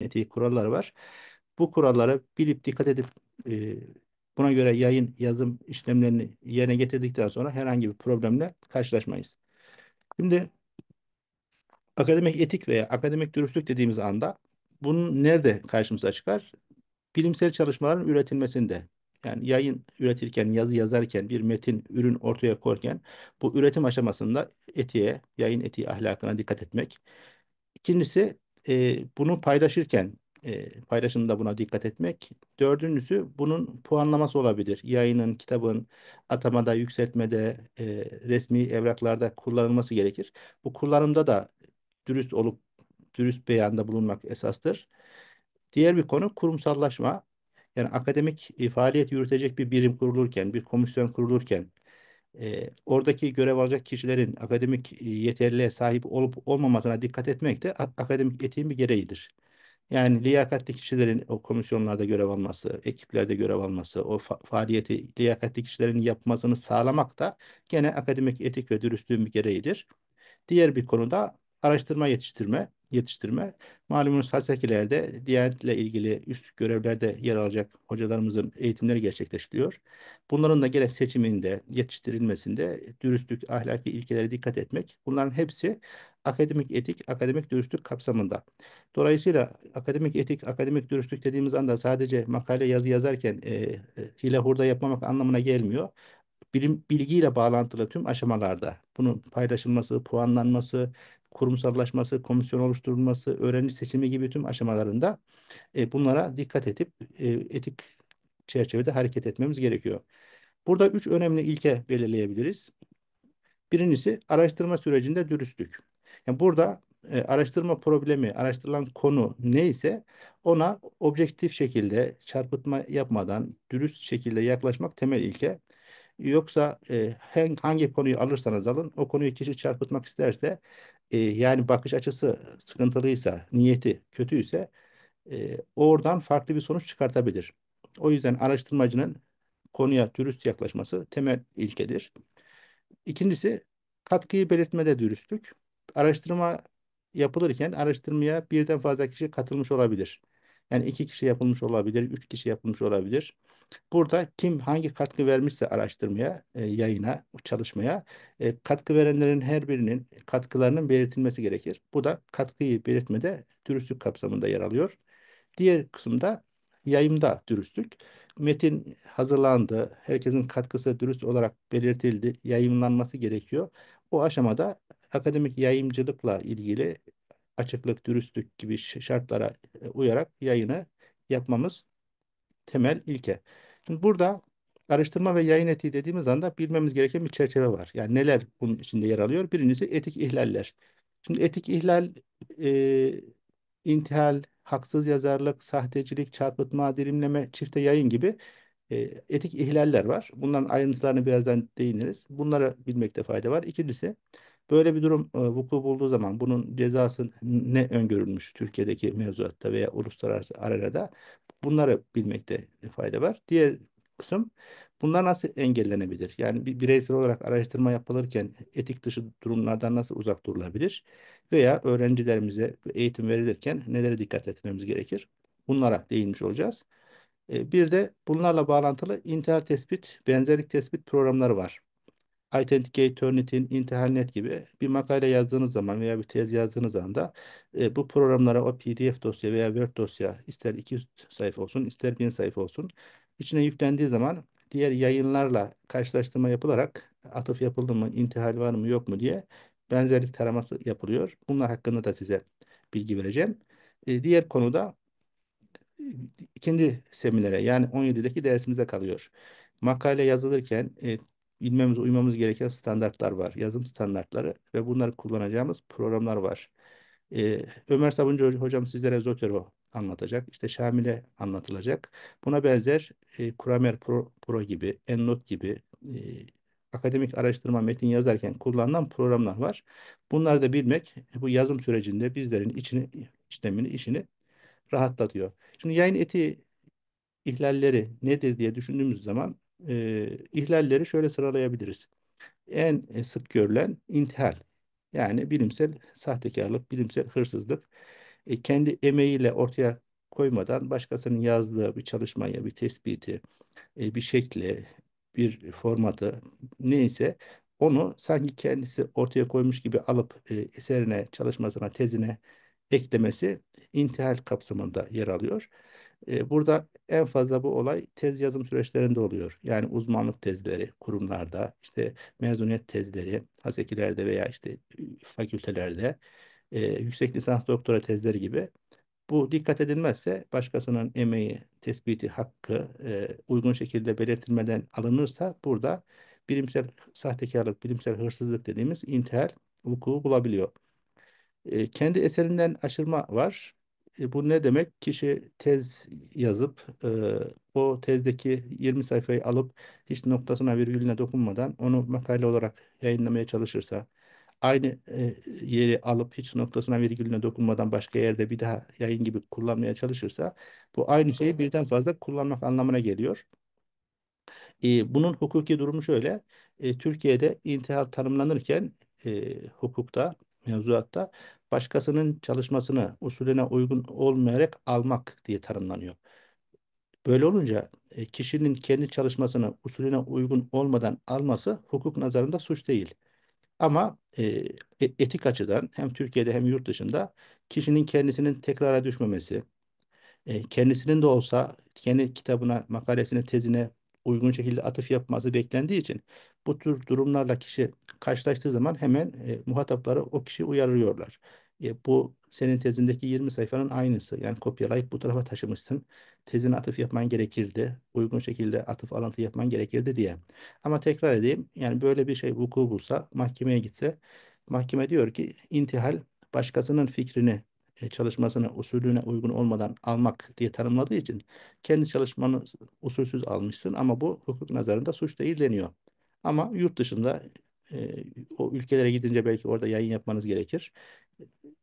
ettiği kuralları var. Bu kuralları bilip dikkat edip e, buna göre yayın yazım işlemlerini yerine getirdikten sonra herhangi bir problemle karşılaşmayız. Şimdi akademik etik veya akademik dürüstlük dediğimiz anda bunun nerede karşımıza çıkar? Bilimsel çalışmaların üretilmesinde. Yani yayın üretirken, yazı yazarken, bir metin, ürün ortaya koyarken bu üretim aşamasında etiğe, yayın etiği ahlakına dikkat etmek. İkincisi e, bunu paylaşırken e, paylaşımda buna dikkat etmek. Dördüncüsü bunun puanlaması olabilir. Yayının, kitabın atamada, yükseltmede, e, resmi evraklarda kullanılması gerekir. Bu kullanımda da dürüst olup dürüst beyanda bulunmak esastır. Diğer bir konu kurumsallaşma. Yani akademik e, faaliyet yürütecek bir birim kurulurken, bir komisyon kurulurken e, oradaki görev alacak kişilerin akademik e, yeterliğe sahip olup olmamasına dikkat etmek de akademik etiğin bir gereğidir. Yani liyakatli kişilerin o komisyonlarda görev alması, ekiplerde görev alması, o fa faaliyeti liyakatli kişilerin yapmasını sağlamak da gene akademik etik ve dürüstlüğün bir gereğidir. Diğer bir konuda araştırma yetiştirme, yetiştirme. Malumunuz hasekilerde Diyanetle ilgili üst görevlerde yer alacak hocalarımızın eğitimleri gerçekleştiriyor. Bunların da gerek seçiminde, yetiştirilmesinde dürüstlük, ahlaki ilkelere dikkat etmek. Bunların hepsi akademik etik, akademik dürüstlük kapsamında. Dolayısıyla akademik etik, akademik dürüstlük dediğimiz anda sadece makale yazı yazarken e, e hile hurda yapmamak anlamına gelmiyor bilim bilgiyle bağlantılı tüm aşamalarda bunun paylaşılması, puanlanması, kurumsallaşması, komisyon oluşturulması, öğrenci seçimi gibi tüm aşamalarında e, bunlara dikkat edip e, etik çerçevede hareket etmemiz gerekiyor. Burada üç önemli ilke belirleyebiliriz. Birincisi araştırma sürecinde dürüstlük. Yani burada e, araştırma problemi, araştırılan konu neyse ona objektif şekilde çarpıtma yapmadan dürüst şekilde yaklaşmak temel ilke. Yoksa e, hangi konuyu alırsanız alın o konuyu kişi çarpıtmak isterse e, yani bakış açısı sıkıntılıysa, niyeti kötüyse e, oradan farklı bir sonuç çıkartabilir. O yüzden araştırmacının konuya dürüst yaklaşması temel ilkedir. İkincisi katkıyı belirtmede dürüstlük. Araştırma yapılırken araştırmaya birden fazla kişi katılmış olabilir. Yani iki kişi yapılmış olabilir, üç kişi yapılmış olabilir. Burada kim hangi katkı vermişse araştırmaya, e, yayına, çalışmaya e, katkı verenlerin her birinin katkılarının belirtilmesi gerekir. Bu da katkıyı belirtmede dürüstlük kapsamında yer alıyor. Diğer kısımda yayımda dürüstlük. Metin hazırlandı, herkesin katkısı dürüst olarak belirtildi, yayınlanması gerekiyor. O aşamada akademik yayımcılıkla ilgili açıklık, dürüstlük gibi şartlara e, uyarak yayını yapmamız temel ilke. Şimdi burada araştırma ve yayın etiği dediğimiz anda bilmemiz gereken bir çerçeve var. Yani neler bunun içinde yer alıyor? Birincisi etik ihlaller. Şimdi etik ihlal, e, intihal, haksız yazarlık, sahtecilik, çarpıtma, dilimleme, çifte yayın gibi e, etik ihlaller var. Bunların ayrıntılarını birazdan değiniriz. Bunlara bilmekte fayda var. İkincisi böyle bir durum e, vuku bulduğu zaman bunun cezası ne öngörülmüş Türkiye'deki mevzuatta veya uluslararası arenada Bunları bilmekte fayda var. Diğer kısım bunlar nasıl engellenebilir? Yani bir bireysel olarak araştırma yapılırken etik dışı durumlardan nasıl uzak durulabilir? Veya öğrencilerimize eğitim verilirken nelere dikkat etmemiz gerekir? Bunlara değinmiş olacağız. E, bir de bunlarla bağlantılı intihar tespit, benzerlik tespit programları var. Authenticator, Internet gibi bir makale yazdığınız zaman veya bir tez yazdığınız anda e, bu programlara o PDF dosya veya Word dosya ister 200 sayfa olsun ister 1000 sayfa olsun içine yüklendiği zaman diğer yayınlarla karşılaştırma yapılarak atıf yapıldı mı, intihal var mı yok mu diye benzerlik taraması yapılıyor. Bunlar hakkında da size bilgi vereceğim. E, diğer konuda ikinci e, seminere yani 17'deki dersimize kalıyor. Makale yazılırken e, bilmemiz, uymamız gereken standartlar var. Yazım standartları ve bunları kullanacağımız programlar var. Ee, Ömer Sabuncu hocam sizlere Zotero anlatacak. İşte Şamil'e anlatılacak. Buna benzer e, Kramer Pro, Pro gibi, EndNote gibi e, akademik araştırma metin yazarken kullanılan programlar var. Bunları da bilmek e, bu yazım sürecinde bizlerin içini, işlemini, işini rahatlatıyor. Şimdi yayın eti ihlalleri nedir diye düşündüğümüz zaman e, ihlalleri şöyle sıralayabiliriz. En e, sık görülen intihal. Yani bilimsel sahtekarlık, bilimsel hırsızlık. E, kendi emeğiyle ortaya koymadan başkasının yazdığı bir çalışmaya, bir tespiti, e, bir şekli, bir formatı neyse onu sanki kendisi ortaya koymuş gibi alıp e, eserine, çalışmasına, tezine eklemesi intihal kapsamında yer alıyor. Ee, burada en fazla bu olay tez yazım süreçlerinde oluyor. Yani uzmanlık tezleri kurumlarda, işte mezuniyet tezleri hasekilerde veya işte fakültelerde, e, yüksek lisans doktora tezleri gibi. Bu dikkat edilmezse başkasının emeği, tespiti, hakkı e, uygun şekilde belirtilmeden alınırsa burada bilimsel sahtekarlık, bilimsel hırsızlık dediğimiz intihar vuku bulabiliyor. E, kendi eserinden aşırma var. E, bu ne demek? Kişi tez yazıp e, o tezdeki 20 sayfayı alıp hiç noktasına virgülüne dokunmadan onu makale olarak yayınlamaya çalışırsa aynı e, yeri alıp hiç noktasına virgülüne dokunmadan başka yerde bir daha yayın gibi kullanmaya çalışırsa bu aynı şeyi birden fazla kullanmak anlamına geliyor. E, bunun hukuki durumu şöyle. E, Türkiye'de intihal tanımlanırken e, hukukta, mevzuatta başkasının çalışmasını usulüne uygun olmayarak almak diye tanımlanıyor. Böyle olunca e, kişinin kendi çalışmasını usulüne uygun olmadan alması hukuk nazarında suç değil. Ama e, e, etik açıdan hem Türkiye'de hem yurt dışında kişinin kendisinin tekrara düşmemesi, kendisinin de olsa kendi kitabına, makalesine, tezine uygun şekilde atıf yapması beklendiği için bu tür durumlarla kişi karşılaştığı zaman hemen e, muhatapları o kişi uyarıyorlar. E, bu senin tezindeki 20 sayfanın aynısı. Yani kopyalayıp bu tarafa taşımışsın. Tezine atıf yapman gerekirdi. Uygun şekilde atıf alıntı yapman gerekirdi diye. Ama tekrar edeyim. Yani böyle bir şey vuku bulsa, mahkemeye gitse, mahkeme diyor ki intihal başkasının fikrini e, çalışmasını usulüne uygun olmadan almak diye tanımladığı için kendi çalışmanı usulsüz almışsın ama bu hukuk nazarında suç değil deniyor. Ama yurt dışında e, o ülkelere gidince belki orada yayın yapmanız gerekir.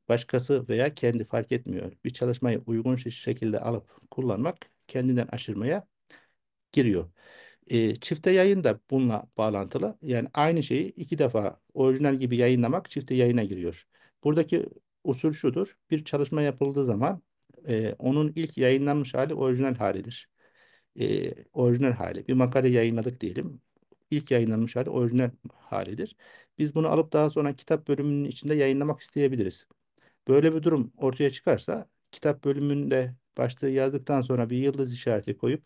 Başkası veya kendi fark etmiyor. Bir çalışmayı uygun şekilde alıp kullanmak kendinden aşırmaya giriyor. E, çifte yayın da bununla bağlantılı. Yani aynı şeyi iki defa orijinal gibi yayınlamak çifte yayına giriyor. Buradaki Usul şudur. Bir çalışma yapıldığı zaman e, onun ilk yayınlanmış hali orijinal halidir. E, orijinal hali. Bir makale yayınladık diyelim. İlk yayınlanmış hali orijinal halidir. Biz bunu alıp daha sonra kitap bölümünün içinde yayınlamak isteyebiliriz. Böyle bir durum ortaya çıkarsa kitap bölümünde başlığı yazdıktan sonra bir yıldız işareti koyup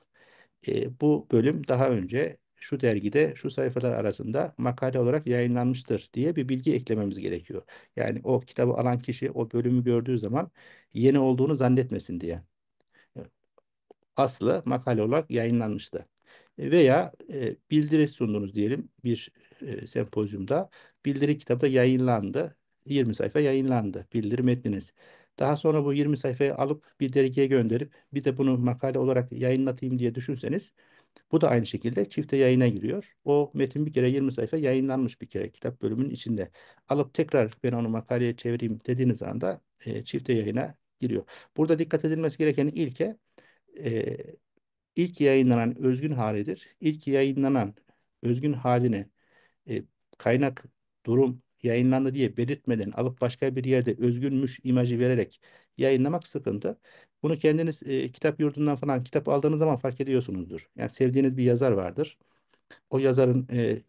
e, bu bölüm daha önce şu dergide şu sayfalar arasında makale olarak yayınlanmıştır diye bir bilgi eklememiz gerekiyor. Yani o kitabı alan kişi o bölümü gördüğü zaman yeni olduğunu zannetmesin diye. Aslı makale olarak yayınlanmıştı. Veya e, bildiri sundunuz diyelim bir e, sempozyumda. Bildiri kitabı yayınlandı. 20 sayfa yayınlandı. Bildiri metniniz. Daha sonra bu 20 sayfayı alıp bir dergiye gönderip bir de bunu makale olarak yayınlatayım diye düşünseniz bu da aynı şekilde çifte yayına giriyor. O metin bir kere 20 sayfa yayınlanmış bir kere kitap bölümünün içinde. Alıp tekrar ben onu makaleye çevireyim dediğiniz anda e, çifte yayına giriyor. Burada dikkat edilmesi gereken ilke e, ilk yayınlanan özgün halidir. İlk yayınlanan özgün haline e, kaynak durum yayınlandı diye belirtmeden alıp başka bir yerde özgünmüş imajı vererek yayınlamak sıkıntı. Bunu kendiniz e, kitap yurdundan falan kitap aldığınız zaman fark ediyorsunuzdur. Yani sevdiğiniz bir yazar vardır. O yazarın e,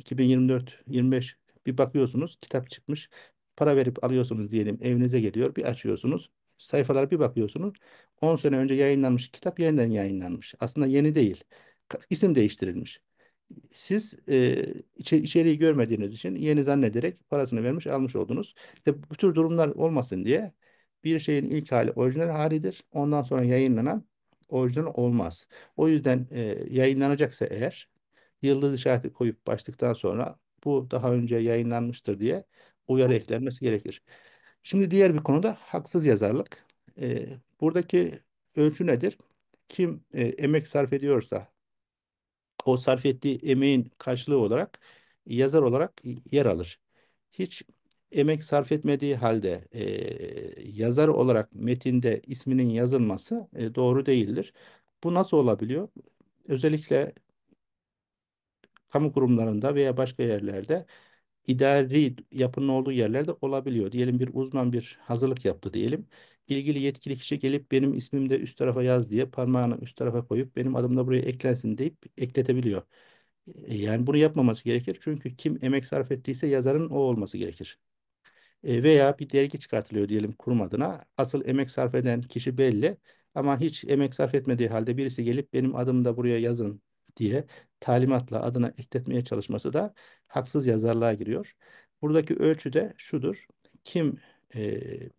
2024-25 bir bakıyorsunuz kitap çıkmış. Para verip alıyorsunuz diyelim evinize geliyor bir açıyorsunuz. Sayfalara bir bakıyorsunuz. 10 sene önce yayınlanmış kitap yeniden yayınlanmış. Aslında yeni değil. İsim değiştirilmiş. Siz e, içeriği görmediğiniz için yeni zannederek parasını vermiş almış oldunuz. İşte bu tür durumlar olmasın diye bir şeyin ilk hali orijinal halidir. Ondan sonra yayınlanan orijinal olmaz. O yüzden e, yayınlanacaksa eğer yıldız işareti koyup başlıktan sonra bu daha önce yayınlanmıştır diye uyarı eklenmesi gerekir. Şimdi diğer bir konuda haksız yazarlık. E, buradaki ölçü nedir? Kim e, emek sarf ediyorsa o sarf ettiği emeğin karşılığı olarak yazar olarak yer alır. Hiç emek sarf etmediği halde e, yazar olarak metinde isminin yazılması e, doğru değildir. Bu nasıl olabiliyor? Özellikle kamu kurumlarında veya başka yerlerde idari yapının olduğu yerlerde olabiliyor. Diyelim bir uzman bir hazırlık yaptı diyelim. İlgili yetkili kişi gelip benim ismimi de üst tarafa yaz diye parmağını üst tarafa koyup benim adım da buraya eklensin deyip ekletebiliyor. E, yani bunu yapmaması gerekir. Çünkü kim emek sarf ettiyse yazarın o olması gerekir. E, veya bir dergi çıkartılıyor diyelim kurum adına. Asıl emek sarf eden kişi belli ama hiç emek sarf etmediği halde birisi gelip benim adımı da buraya yazın diye talimatla adına ekletmeye çalışması da haksız yazarlığa giriyor. Buradaki ölçü de şudur. Kim e,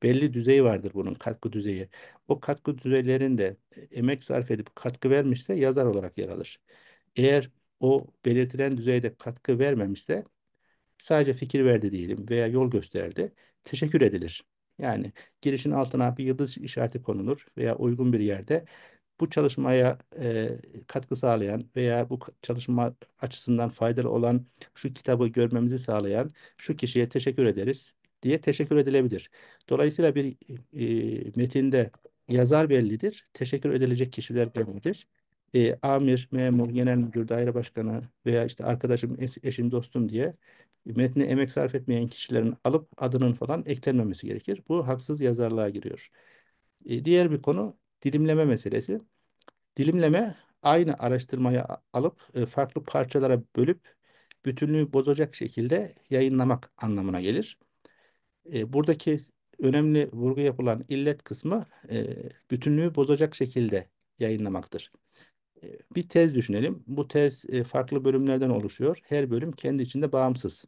belli düzeyi vardır bunun katkı düzeyi. O katkı düzeylerinde emek sarf edip katkı vermişse yazar olarak yer alır. Eğer o belirtilen düzeyde katkı vermemişse sadece fikir verdi diyelim veya yol gösterdi. Teşekkür edilir. Yani girişin altına bir yıldız işareti konulur veya uygun bir yerde bu çalışmaya e, katkı sağlayan veya bu çalışma açısından faydalı olan şu kitabı görmemizi sağlayan şu kişiye teşekkür ederiz diye teşekkür edilebilir. Dolayısıyla bir e, metinde yazar bellidir, teşekkür edilecek kişiler bellidir. E, amir, memur, genel müdür, daire başkanı veya işte arkadaşım, eşim, dostum diye metne emek sarf etmeyen kişilerin alıp adının falan eklenmemesi gerekir. Bu haksız yazarlığa giriyor. E, diğer bir konu dilimleme meselesi. Dilimleme aynı araştırmayı alıp e, farklı parçalara bölüp bütünlüğü bozacak şekilde yayınlamak anlamına gelir. E, buradaki önemli vurgu yapılan illet kısmı e, bütünlüğü bozacak şekilde yayınlamaktır bir tez düşünelim. Bu tez farklı bölümlerden oluşuyor. Her bölüm kendi içinde bağımsız.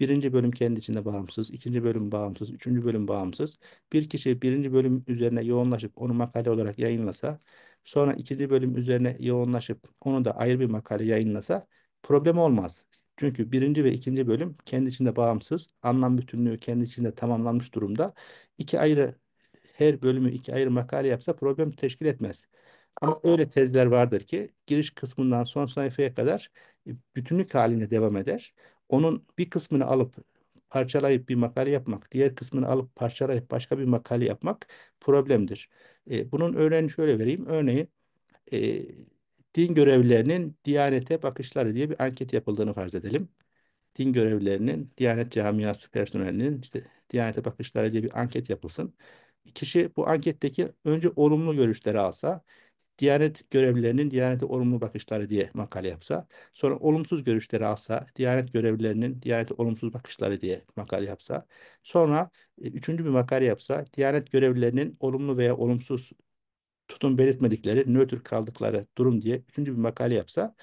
Birinci bölüm kendi içinde bağımsız, ikinci bölüm bağımsız, üçüncü bölüm bağımsız. Bir kişi birinci bölüm üzerine yoğunlaşıp onu makale olarak yayınlasa, sonra ikinci bölüm üzerine yoğunlaşıp onu da ayrı bir makale yayınlasa problem olmaz. Çünkü birinci ve ikinci bölüm kendi içinde bağımsız, anlam bütünlüğü kendi içinde tamamlanmış durumda. İki ayrı her bölümü iki ayrı makale yapsa problem teşkil etmez. Ama öyle tezler vardır ki giriş kısmından son sayfaya kadar e, bütünlük halinde devam eder. Onun bir kısmını alıp parçalayıp bir makale yapmak, diğer kısmını alıp parçalayıp başka bir makale yapmak problemdir. E, bunun örneğini şöyle vereyim. Örneğin e, din görevlilerinin Diyanete bakışları diye bir anket yapıldığını farz edelim. Din görevlilerinin, Diyanet camiası personelinin işte Diyanete bakışları diye bir anket yapılsın. Kişi bu anketteki önce olumlu görüşleri alsa, Diyanet görevlilerinin Diyanete olumlu bakışları diye makale yapsa, sonra olumsuz görüşleri alsa, Diyanet görevlilerinin Diyanete olumsuz bakışları diye makale yapsa, sonra e, üçüncü bir makale yapsa, Diyanet görevlilerinin olumlu veya olumsuz tutum belirtmedikleri, nötr kaldıkları durum diye üçüncü bir makale yapsa,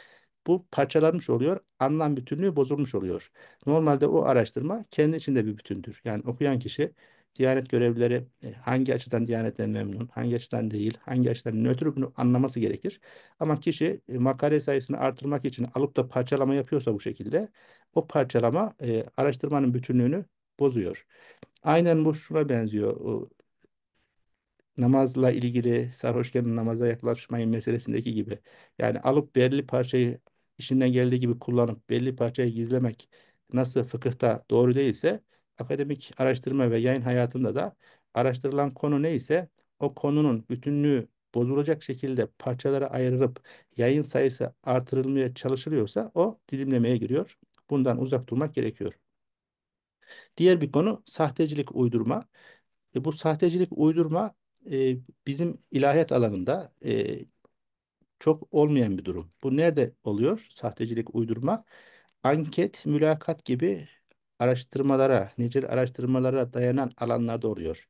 bu parçalanmış oluyor, anlam bütünlüğü bozulmuş oluyor. Normalde o araştırma kendi içinde bir bütündür. Yani okuyan kişi Diyanet görevlileri e, hangi açıdan Diyanet'ten memnun, hangi açıdan değil, hangi açıdan nötr bunu anlaması gerekir. Ama kişi e, makale sayısını artırmak için alıp da parçalama yapıyorsa bu şekilde o parçalama e, araştırmanın bütünlüğünü bozuyor. Aynen bu şuna benziyor. namazla ilgili sarhoşken namaza yaklaşmayın meselesindeki gibi. Yani alıp belli parçayı işinden geldiği gibi kullanıp belli parçayı gizlemek nasıl fıkıhta doğru değilse akademik araştırma ve yayın hayatında da araştırılan konu neyse o konunun bütünlüğü bozulacak şekilde parçalara ayrılıp yayın sayısı artırılmaya çalışılıyorsa o dilimlemeye giriyor. Bundan uzak durmak gerekiyor. Diğer bir konu sahtecilik uydurma. E, bu sahtecilik uydurma e, bizim ilahiyat alanında e, çok olmayan bir durum. Bu nerede oluyor? Sahtecilik uydurma. Anket, mülakat gibi araştırmalara, nicel araştırmalara dayanan alanlarda oluyor.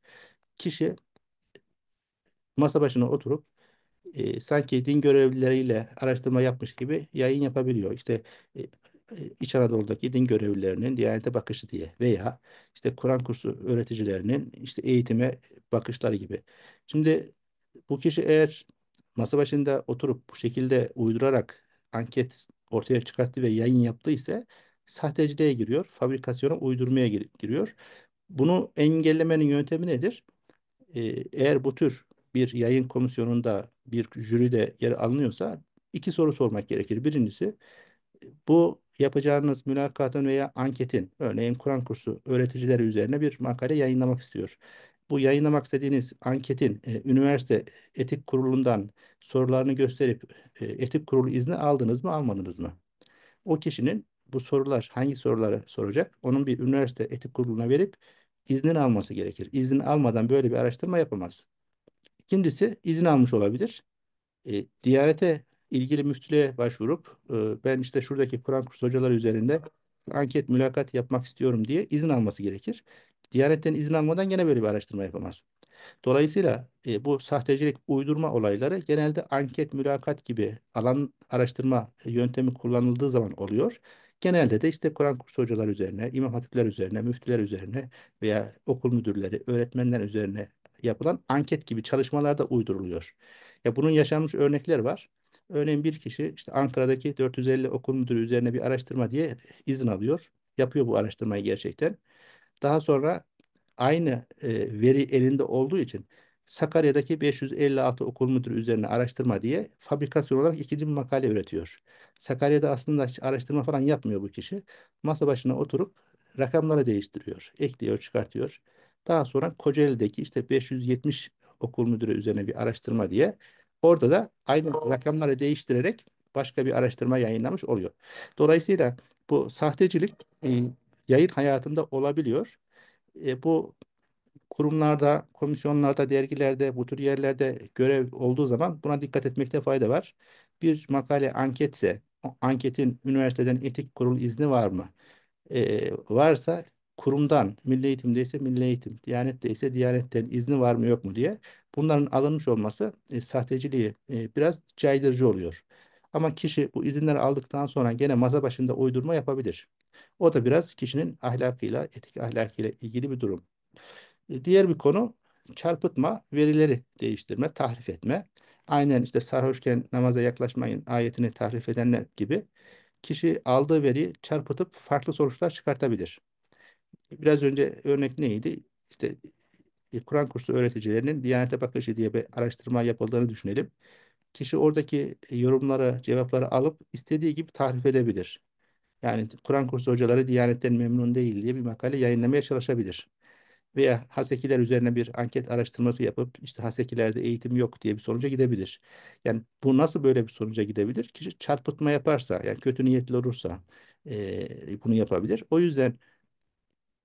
Kişi masa başına oturup e, sanki din görevlileriyle araştırma yapmış gibi yayın yapabiliyor. İşte e, e, İç Anadolu'daki din görevlilerinin Diyanete bakışı diye veya işte Kur'an kursu öğreticilerinin işte eğitime bakışları gibi. Şimdi bu kişi eğer masa başında oturup bu şekilde uydurarak anket ortaya çıkarttı ve yayın yaptıysa sahteciliğe giriyor, fabrikasyona, uydurmaya gir giriyor. Bunu engellemenin yöntemi nedir? Ee, eğer bu tür bir yayın komisyonunda bir jüride yer alınıyorsa iki soru sormak gerekir. Birincisi bu yapacağınız mülakatın veya anketin örneğin Kur'an kursu öğreticileri üzerine bir makale yayınlamak istiyor. Bu yayınlamak istediğiniz anketin e, üniversite etik kurulundan sorularını gösterip e, etik kurulu izni aldınız mı almadınız mı? O kişinin bu sorular hangi soruları soracak? Onun bir üniversite etik kuruluna verip iznin alması gerekir. İzin almadan böyle bir araştırma yapamaz. İkincisi izin almış olabilir. E, diyarete ilgili müftülüğe başvurup e, ben işte şuradaki Kur'an kursu hocaları üzerinde anket mülakat yapmak istiyorum diye izin alması gerekir. Diyanetten izin almadan gene böyle bir araştırma yapamaz. Dolayısıyla e, bu sahtecilik uydurma olayları genelde anket mülakat gibi alan araştırma yöntemi kullanıldığı zaman oluyor. Genelde de işte Kur'an kursu hocalar üzerine, imam hatipler üzerine, müftüler üzerine veya okul müdürleri, öğretmenler üzerine yapılan anket gibi çalışmalarda uyduruluyor. Ya bunun yaşanmış örnekler var. Örneğin bir kişi işte Ankara'daki 450 okul müdürü üzerine bir araştırma diye izin alıyor. Yapıyor bu araştırmayı gerçekten. Daha sonra aynı e, veri elinde olduğu için Sakarya'daki 556 okul müdürü üzerine araştırma diye fabrikasyon olarak ikinci bir makale üretiyor. Sakarya'da aslında araştırma falan yapmıyor bu kişi. Masa başına oturup rakamları değiştiriyor, ekliyor, çıkartıyor. Daha sonra Kocaeli'deki işte 570 okul müdürü üzerine bir araştırma diye orada da aynı rakamları değiştirerek başka bir araştırma yayınlamış oluyor. Dolayısıyla bu sahtecilik yayın hayatında olabiliyor. E, bu kurumlarda, komisyonlarda, dergilerde, bu tür yerlerde görev olduğu zaman buna dikkat etmekte fayda var. Bir makale anketse, anketin üniversiteden etik kurul izni var mı? Ee, varsa kurumdan, milli eğitimde ise milli eğitim, diyanette diyanetten izni var mı yok mu diye bunların alınmış olması e, sahteciliği e, biraz caydırıcı oluyor. Ama kişi bu izinleri aldıktan sonra gene masa başında uydurma yapabilir. O da biraz kişinin ahlakıyla, etik ahlakıyla ilgili bir durum. E, diğer bir konu çarpıtma, verileri değiştirme, tahrif etme. Aynen işte sarhoşken namaza yaklaşmayın ayetini tahrif edenler gibi kişi aldığı veriyi çarpıtıp farklı sonuçlar çıkartabilir. Biraz önce örnek neydi? İşte e, Kur'an kursu öğreticilerinin Diyanete Bakışı diye bir araştırma yapıldığını düşünelim. Kişi oradaki yorumları, cevapları alıp istediği gibi tahrif edebilir. Yani Kur'an kursu hocaları Diyanet'ten memnun değil diye bir makale yayınlamaya çalışabilir veya hasekiler üzerine bir anket araştırması yapıp işte hasekilerde eğitim yok diye bir sonuca gidebilir. Yani bu nasıl böyle bir sonuca gidebilir? Kişi çarpıtma yaparsa yani kötü niyetli olursa e, bunu yapabilir. O yüzden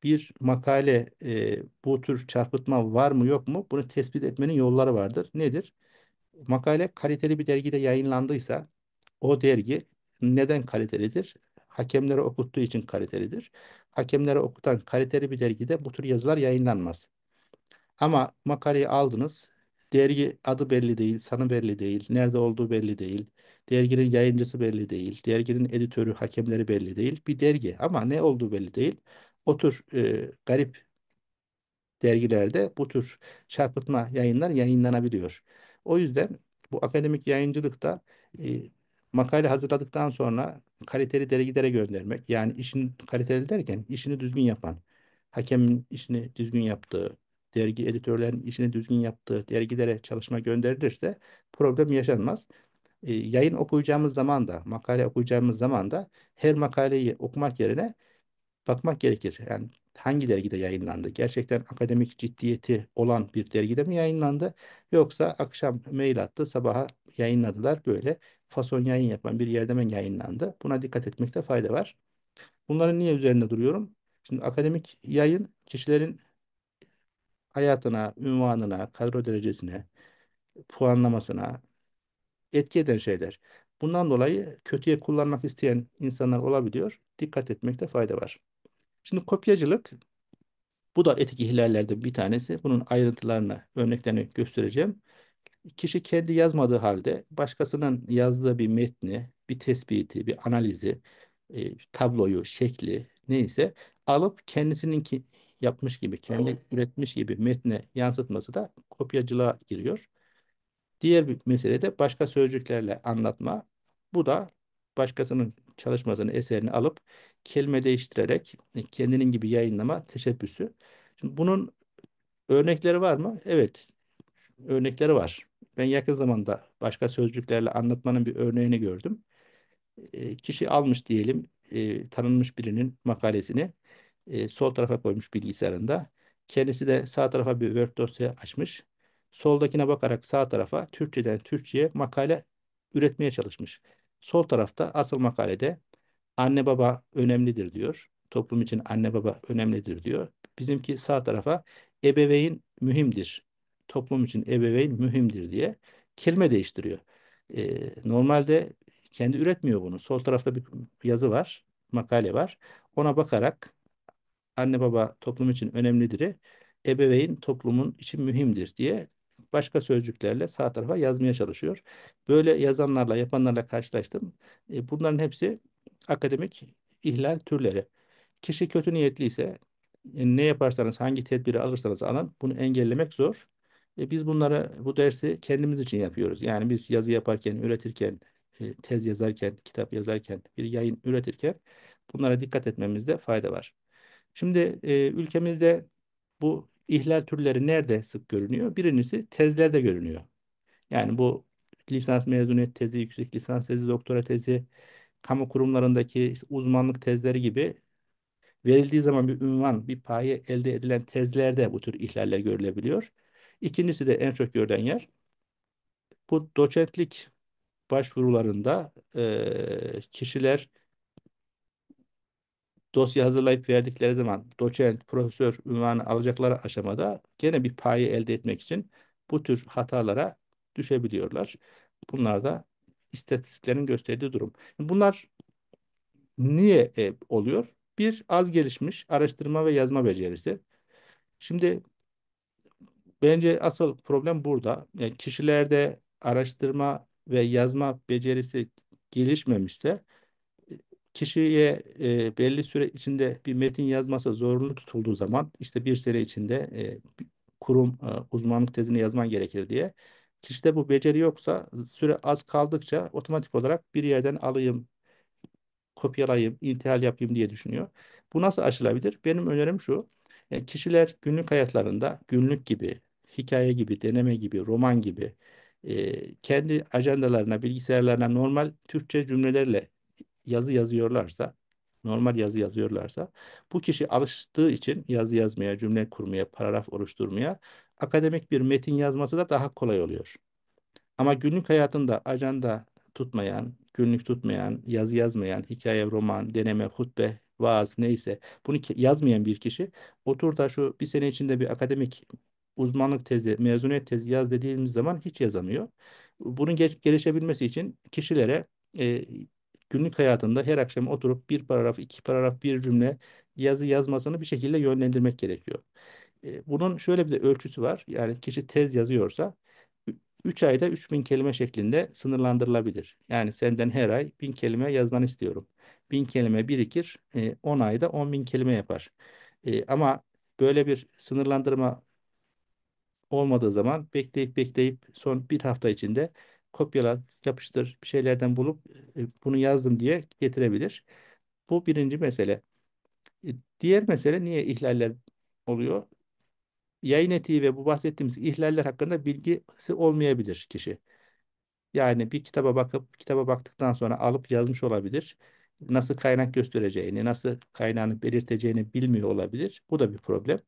bir makale e, bu tür çarpıtma var mı yok mu bunu tespit etmenin yolları vardır. Nedir? Makale kaliteli bir dergide yayınlandıysa o dergi neden kalitelidir? Hakemlere okuttuğu için kalitelidir hakemlere okutan kaliteli bir dergide bu tür yazılar yayınlanmaz. Ama makaleyi aldınız. Dergi adı belli değil, sanı belli değil, nerede olduğu belli değil. Derginin yayıncısı belli değil, derginin editörü, hakemleri belli değil. Bir dergi ama ne olduğu belli değil. O tür e, garip dergilerde bu tür çarpıtma yayınlar yayınlanabiliyor. O yüzden bu akademik yayıncılıkta e, makale hazırladıktan sonra kaliteli delegilere göndermek. Yani işini kaliteli derken işini düzgün yapan, hakemin işini düzgün yaptığı, dergi editörlerin işini düzgün yaptığı dergilere çalışma gönderilirse problem yaşanmaz. E, yayın okuyacağımız zaman da, makale okuyacağımız zaman da her makaleyi okumak yerine bakmak gerekir. Yani hangi dergide yayınlandı? Gerçekten akademik ciddiyeti olan bir dergide mi yayınlandı? Yoksa akşam mail attı, sabaha yayınladılar. Böyle fason yayın yapan bir yerde hemen yayınlandı. Buna dikkat etmekte fayda var. Bunların niye üzerinde duruyorum? Şimdi akademik yayın kişilerin hayatına, ünvanına, kadro derecesine, puanlamasına etki eden şeyler. Bundan dolayı kötüye kullanmak isteyen insanlar olabiliyor. Dikkat etmekte fayda var. Şimdi kopyacılık bu da etik ihlallerden bir tanesi. Bunun ayrıntılarını, örneklerini göstereceğim. Kişi kendi yazmadığı halde başkasının yazdığı bir metni, bir tespiti, bir analizi, e, tabloyu, şekli neyse alıp kendisininki yapmış gibi, kendi üretmiş gibi metne yansıtması da kopyacılığa giriyor. Diğer bir mesele de başka sözcüklerle anlatma. Bu da başkasının çalışmasını, eserini alıp kelime değiştirerek e, kendinin gibi yayınlama teşebbüsü. Şimdi bunun örnekleri var mı? Evet örnekleri var. Ben yakın zamanda başka sözcüklerle anlatmanın bir örneğini gördüm. E, kişi almış diyelim e, tanınmış birinin makalesini e, sol tarafa koymuş bilgisayarında. Kendisi de sağ tarafa bir Word dosya açmış. Soldakine bakarak sağ tarafa Türkçeden Türkçe'ye makale üretmeye çalışmış. Sol tarafta asıl makalede anne baba önemlidir diyor. Toplum için anne baba önemlidir diyor. Bizimki sağ tarafa ebeveyn mühimdir toplum için ebeveyn mühimdir diye kelime değiştiriyor. E, normalde kendi üretmiyor bunu. Sol tarafta bir yazı var, makale var. Ona bakarak anne baba toplum için önemlidir, ebeveyn toplumun için mühimdir diye başka sözcüklerle sağ tarafa yazmaya çalışıyor. Böyle yazanlarla, yapanlarla karşılaştım. E, bunların hepsi akademik ihlal türleri. Kişi kötü niyetliyse e, ne yaparsanız, hangi tedbiri alırsanız alın bunu engellemek zor. E, biz bunları bu dersi kendimiz için yapıyoruz. Yani biz yazı yaparken, üretirken, e, tez yazarken, kitap yazarken, bir yayın üretirken bunlara dikkat etmemizde fayda var. Şimdi e, ülkemizde bu ihlal türleri nerede sık görünüyor? Birincisi tezlerde görünüyor. Yani bu lisans mezuniyet tezi, yüksek lisans tezi, doktora tezi, kamu kurumlarındaki uzmanlık tezleri gibi verildiği zaman bir ünvan, bir paye elde edilen tezlerde bu tür ihlaller görülebiliyor. İkincisi de en çok görülen yer. Bu doçentlik başvurularında e, kişiler dosya hazırlayıp verdikleri zaman doçent, profesör ünvanı alacakları aşamada gene bir payı elde etmek için bu tür hatalara düşebiliyorlar. Bunlar da istatistiklerin gösterdiği durum. Bunlar niye e, oluyor? Bir, az gelişmiş araştırma ve yazma becerisi. Şimdi bence asıl problem burada. Yani kişilerde araştırma ve yazma becerisi gelişmemişse kişiye e, belli süre içinde bir metin yazması zorunlu tutulduğu zaman işte bir süre içinde e, kurum e, uzmanlık tezini yazman gerekir diye. Kişide bu beceri yoksa süre az kaldıkça otomatik olarak bir yerden alayım, kopyalayayım, intihal yapayım diye düşünüyor. Bu nasıl aşılabilir? Benim önerim şu. E, kişiler günlük hayatlarında günlük gibi hikaye gibi, deneme gibi, roman gibi e, kendi ajandalarına, bilgisayarlarına normal Türkçe cümlelerle yazı yazıyorlarsa, normal yazı yazıyorlarsa bu kişi alıştığı için yazı yazmaya, cümle kurmaya, paragraf oluşturmaya akademik bir metin yazması da daha kolay oluyor. Ama günlük hayatında ajanda tutmayan, günlük tutmayan, yazı yazmayan, hikaye, roman, deneme, hutbe, vaaz neyse bunu yazmayan bir kişi otur da şu bir sene içinde bir akademik uzmanlık tezi, mezuniyet tezi yaz dediğimiz zaman hiç yazamıyor. Bunun gelişebilmesi için kişilere e, günlük hayatında her akşam oturup bir paragraf, iki paragraf, bir cümle yazı yazmasını bir şekilde yönlendirmek gerekiyor. E, bunun şöyle bir de ölçüsü var. Yani kişi tez yazıyorsa 3 ayda 3000 kelime şeklinde sınırlandırılabilir. Yani senden her ay 1000 kelime yazmanı istiyorum. 1000 kelime birikir, 10 e, ayda 10.000 kelime yapar. E, ama böyle bir sınırlandırma olmadığı zaman bekleyip bekleyip son bir hafta içinde kopyala, yapıştır bir şeylerden bulup e, bunu yazdım diye getirebilir. Bu birinci mesele. E, diğer mesele niye ihlaller oluyor? Yayın etiği ve bu bahsettiğimiz ihlaller hakkında bilgisi olmayabilir kişi. Yani bir kitaba bakıp kitaba baktıktan sonra alıp yazmış olabilir. Nasıl kaynak göstereceğini, nasıl kaynağını belirteceğini bilmiyor olabilir. Bu da bir problem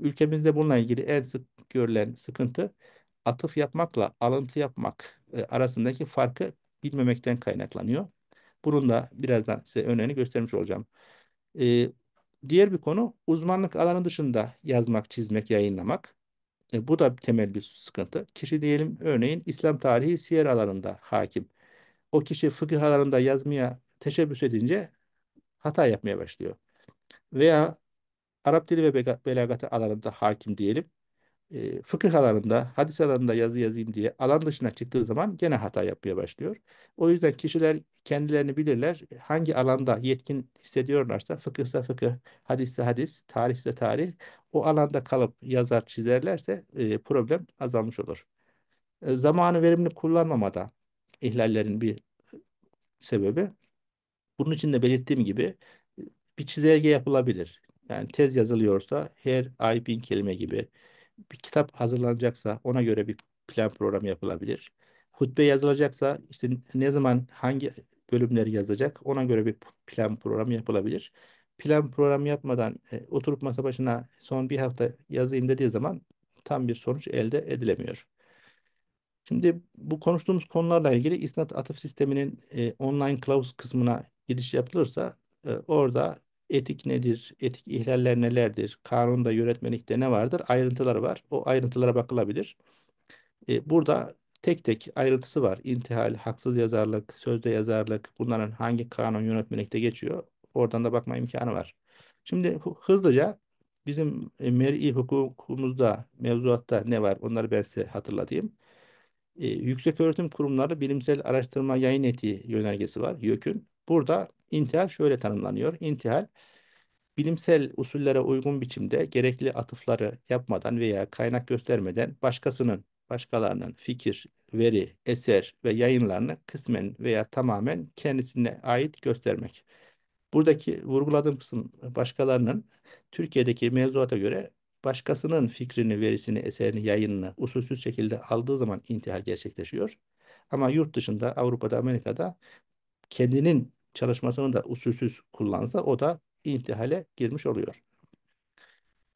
ülkemizde bununla ilgili en sık görülen sıkıntı atıf yapmakla alıntı yapmak arasındaki farkı bilmemekten kaynaklanıyor. Bunun da birazdan size örneğini göstermiş olacağım. E, diğer bir konu uzmanlık alanı dışında yazmak, çizmek, yayınlamak. E, bu da temel bir sıkıntı. Kişi diyelim örneğin İslam tarihi siyer alanında hakim. O kişi fıkıh alanında yazmaya teşebbüs edince hata yapmaya başlıyor. Veya Arap dili ve belagatı alanında hakim diyelim. E, fıkıh alanında, hadis alanında yazı yazayım diye alan dışına çıktığı zaman gene hata yapmaya başlıyor. O yüzden kişiler kendilerini bilirler. Hangi alanda yetkin hissediyorlarsa, fıkıhsa fıkıh, hadisse hadis, tarihse tarih, o alanda kalıp yazar çizerlerse e, problem azalmış olur. E, zamanı verimli kullanmamada ihlallerin bir sebebi. Bunun için de belirttiğim gibi e, bir çizelge yapılabilir. Yani tez yazılıyorsa her ay bin kelime gibi. Bir kitap hazırlanacaksa ona göre bir plan programı yapılabilir. Hutbe yazılacaksa işte ne zaman hangi bölümleri yazacak ona göre bir plan programı yapılabilir. Plan programı yapmadan e, oturup masa başına son bir hafta yazayım dediği zaman tam bir sonuç elde edilemiyor. Şimdi bu konuştuğumuz konularla ilgili isnat atıf sisteminin e, online kılavuz kısmına giriş yapılırsa e, orada Etik nedir? Etik ihlaller nelerdir? Kanunda, yönetmelikte ne vardır? Ayrıntıları var. O ayrıntılara bakılabilir. E, burada tek tek ayrıntısı var. İntihal, haksız yazarlık, sözde yazarlık bunların hangi kanun yönetmelikte geçiyor? Oradan da bakma imkanı var. Şimdi hızlıca bizim e, mer'i hukukumuzda, mevzuatta ne var? Onları ben size hatırlatayım. E, Yüksek Öğretim Kurumları Bilimsel Araştırma Yayın Etiği Yönergesi var, YÖK'ün. Burada intihal şöyle tanımlanıyor. İntihal bilimsel usullere uygun biçimde gerekli atıfları yapmadan veya kaynak göstermeden başkasının, başkalarının fikir, veri, eser ve yayınlarını kısmen veya tamamen kendisine ait göstermek. Buradaki vurguladığım kısım başkalarının Türkiye'deki mevzuata göre başkasının fikrini, verisini, eserini, yayınını usulsüz şekilde aldığı zaman intihar gerçekleşiyor. Ama yurt dışında, Avrupa'da, Amerika'da kendinin çalışmasını da usulsüz kullansa o da intihale girmiş oluyor.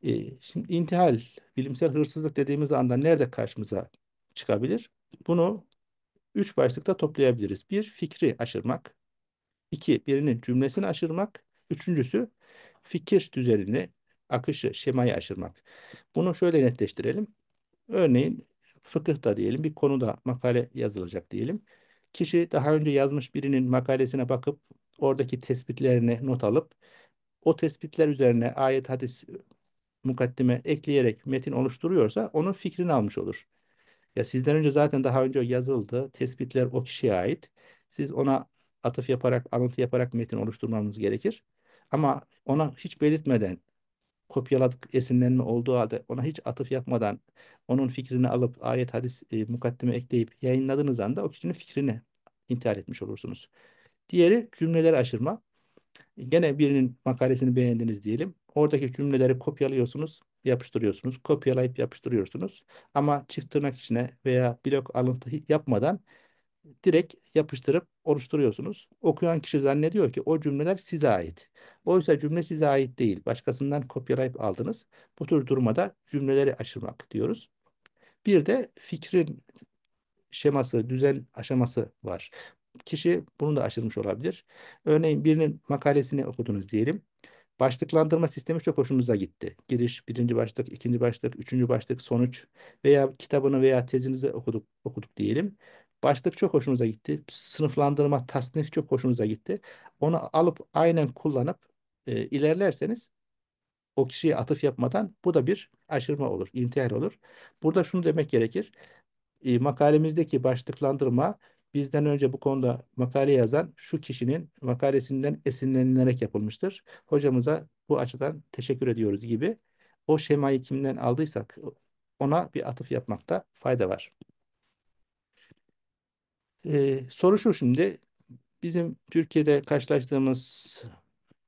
E, şimdi intihal, bilimsel hırsızlık dediğimiz anda nerede karşımıza çıkabilir? Bunu üç başlıkta toplayabiliriz. Bir, fikri aşırmak. iki birinin cümlesini aşırmak. Üçüncüsü, fikir düzenini, akışı, şemayı aşırmak. Bunu şöyle netleştirelim. Örneğin fıkıhta diyelim bir konuda makale yazılacak diyelim. Kişi daha önce yazmış birinin makalesine bakıp oradaki tespitlerini not alıp o tespitler üzerine ayet, hadis, mukaddime ekleyerek metin oluşturuyorsa onun fikrini almış olur. Ya sizden önce zaten daha önce yazıldı. Tespitler o kişiye ait. Siz ona atıf yaparak, alıntı yaparak metin oluşturmamız gerekir. Ama ona hiç belirtmeden kopyaladık esinlenme olduğu halde ona hiç atıf yapmadan onun fikrini alıp ayet hadis e, mukaddime ekleyip yayınladığınız anda o kişinin fikrini intihar etmiş olursunuz. Diğeri cümleler aşırma. Gene birinin makalesini beğendiniz diyelim. Oradaki cümleleri kopyalıyorsunuz, yapıştırıyorsunuz. Kopyalayıp yapıştırıyorsunuz. Ama çift tırnak içine veya blok alıntı yapmadan direkt yapıştırıp oluşturuyorsunuz. Okuyan kişi zannediyor ki o cümleler size ait. Oysa cümle size ait değil. Başkasından kopyalayıp aldınız. Bu tür durumda cümleleri aşırmak diyoruz. Bir de fikrin şeması, düzen aşaması var. Kişi bunu da aşırmış olabilir. Örneğin birinin makalesini okudunuz diyelim. Başlıklandırma sistemi çok hoşunuza gitti. Giriş, birinci başlık, ikinci başlık, üçüncü başlık, sonuç veya kitabını veya tezinizi okuduk, okuduk diyelim. Başlık çok hoşunuza gitti. Sınıflandırma, tasnif çok hoşunuza gitti. Onu alıp aynen kullanıp e, ilerlerseniz o kişiye atıf yapmadan bu da bir aşırma olur, intihar olur. Burada şunu demek gerekir. E, makalemizdeki başlıklandırma bizden önce bu konuda makale yazan şu kişinin makalesinden esinlenilerek yapılmıştır. Hocamıza bu açıdan teşekkür ediyoruz gibi o şemayı kimden aldıysak ona bir atıf yapmakta fayda var. Ee, soru şu şimdi. Bizim Türkiye'de karşılaştığımız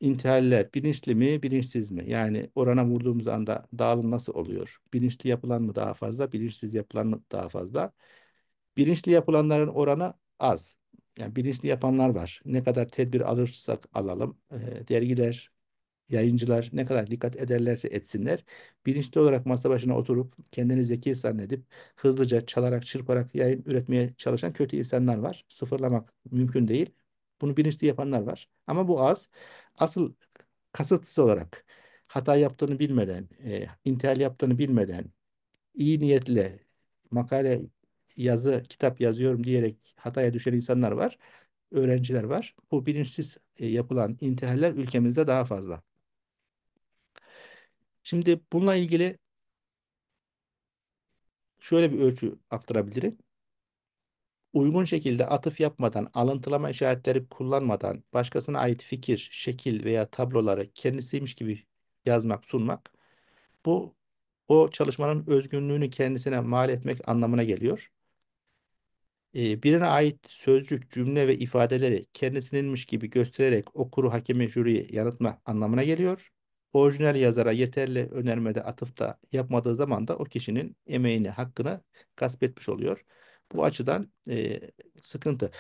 intiharlar bilinçli mi, bilinçsiz mi? Yani orana vurduğumuz anda dağılım nasıl oluyor? Bilinçli yapılan mı daha fazla, bilinçsiz yapılan mı daha fazla? Bilinçli yapılanların oranı az. Yani bilinçli yapanlar var. Ne kadar tedbir alırsak alalım. E, dergiler, yayıncılar ne kadar dikkat ederlerse etsinler bilinçli olarak masa başına oturup kendini zeki zannedip hızlıca çalarak çırparak yayın üretmeye çalışan kötü insanlar var. Sıfırlamak mümkün değil. Bunu bilinçli yapanlar var. Ama bu az. Asıl kasıtsız olarak hata yaptığını bilmeden, e, intihal yaptığını bilmeden, iyi niyetle makale yazı, kitap yazıyorum diyerek hataya düşen insanlar var öğrenciler var. Bu bilinçsiz e, yapılan intiharlar ülkemizde daha fazla. Şimdi bununla ilgili şöyle bir ölçü aktarabilirim. Uygun şekilde atıf yapmadan, alıntılama işaretleri kullanmadan başkasına ait fikir, şekil veya tabloları kendisiymiş gibi yazmak, sunmak bu o çalışmanın özgünlüğünü kendisine mal etmek anlamına geliyor. Ee, birine ait sözcük, cümle ve ifadeleri kendisininmiş gibi göstererek okuru hakemi jüriye yanıtma anlamına geliyor orijinal yazara yeterli önermede atıfta yapmadığı zaman da o kişinin emeğini, hakkını gasp etmiş oluyor. Bu açıdan e, sıkıntı.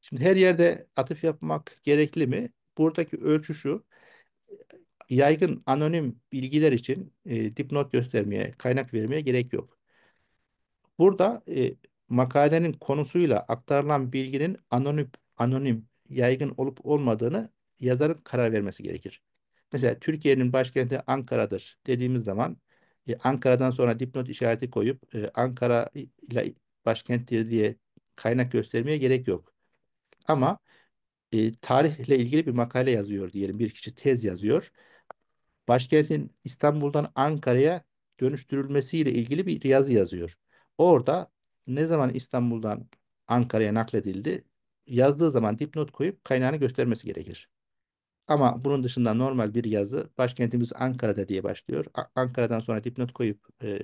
Şimdi her yerde atıf yapmak gerekli mi? Buradaki ölçü şu. Yaygın anonim bilgiler için e, dipnot göstermeye, kaynak vermeye gerek yok. Burada e, makalenin konusuyla aktarılan bilginin anonim, anonim, yaygın olup olmadığını yazarın karar vermesi gerekir. Mesela Türkiye'nin başkenti Ankara'dır dediğimiz zaman e, Ankara'dan sonra dipnot işareti koyup e, Ankara ile başkenttir diye kaynak göstermeye gerek yok. Ama e, tarihle ilgili bir makale yazıyor diyelim bir kişi tez yazıyor. Başkentin İstanbul'dan Ankara'ya dönüştürülmesiyle ilgili bir yazı yazıyor. Orada ne zaman İstanbul'dan Ankara'ya nakledildi yazdığı zaman dipnot koyup kaynağını göstermesi gerekir. Ama bunun dışında normal bir yazı başkentimiz Ankara'da diye başlıyor. A Ankara'dan sonra dipnot koyup e,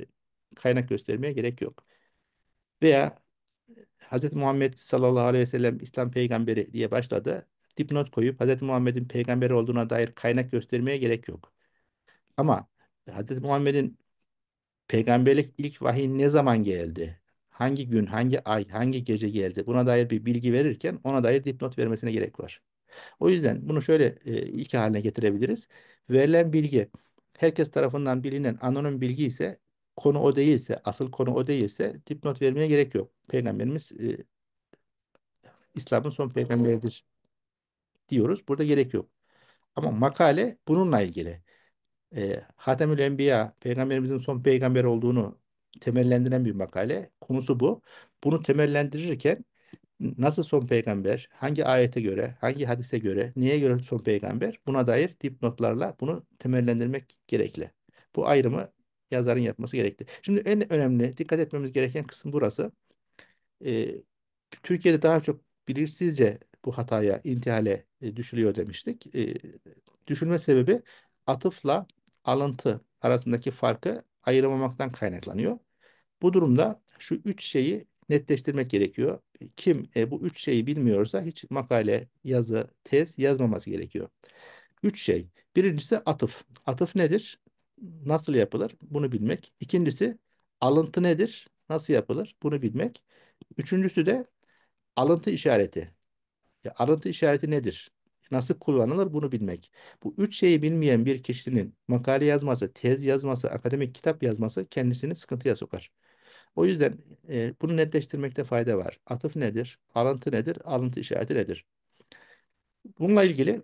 kaynak göstermeye gerek yok. Veya e, Hz. Muhammed sallallahu aleyhi ve sellem İslam peygamberi diye başladı. Dipnot koyup Hz. Muhammed'in Peygamberi olduğuna dair kaynak göstermeye gerek yok. Ama e, Hz. Muhammed'in peygamberlik ilk vahiy ne zaman geldi? Hangi gün, hangi ay, hangi gece geldi? Buna dair bir bilgi verirken ona dair dipnot vermesine gerek var. O yüzden bunu şöyle e, iki haline getirebiliriz. Verilen bilgi herkes tarafından bilinen anonim bilgi ise konu o değilse, asıl konu o değilse dipnot vermeye gerek yok. Peygamberimiz e, İslam'ın son peygamberidir diyoruz. Burada gerek yok. Ama makale bununla ilgili. E, Hatemül Enbiya, peygamberimizin son peygamber olduğunu temellendiren bir makale. Konusu bu. Bunu temellendirirken Nasıl son peygamber? Hangi ayete göre? Hangi hadise göre? Neye göre son peygamber? Buna dair dipnotlarla bunu temellendirmek gerekli. Bu ayrımı yazarın yapması gerekli. Şimdi en önemli dikkat etmemiz gereken kısım burası. Ee, Türkiye'de daha çok bilinçsizce bu hataya, intihale e, düşülüyor demiştik. E, düşünme sebebi atıfla alıntı arasındaki farkı ayıramamaktan kaynaklanıyor. Bu durumda şu üç şeyi netleştirmek gerekiyor. Kim e, bu üç şeyi bilmiyorsa hiç makale, yazı, tez yazmaması gerekiyor. Üç şey. Birincisi atıf. Atıf nedir? Nasıl yapılır? Bunu bilmek. İkincisi alıntı nedir? Nasıl yapılır? Bunu bilmek. Üçüncüsü de alıntı işareti. Ya, alıntı işareti nedir? Nasıl kullanılır bunu bilmek. Bu üç şeyi bilmeyen bir kişinin makale yazması, tez yazması, akademik kitap yazması kendisini sıkıntıya sokar. O yüzden e, bunu netleştirmekte fayda var. Atıf nedir? Alıntı nedir? Alıntı işareti nedir? Bununla ilgili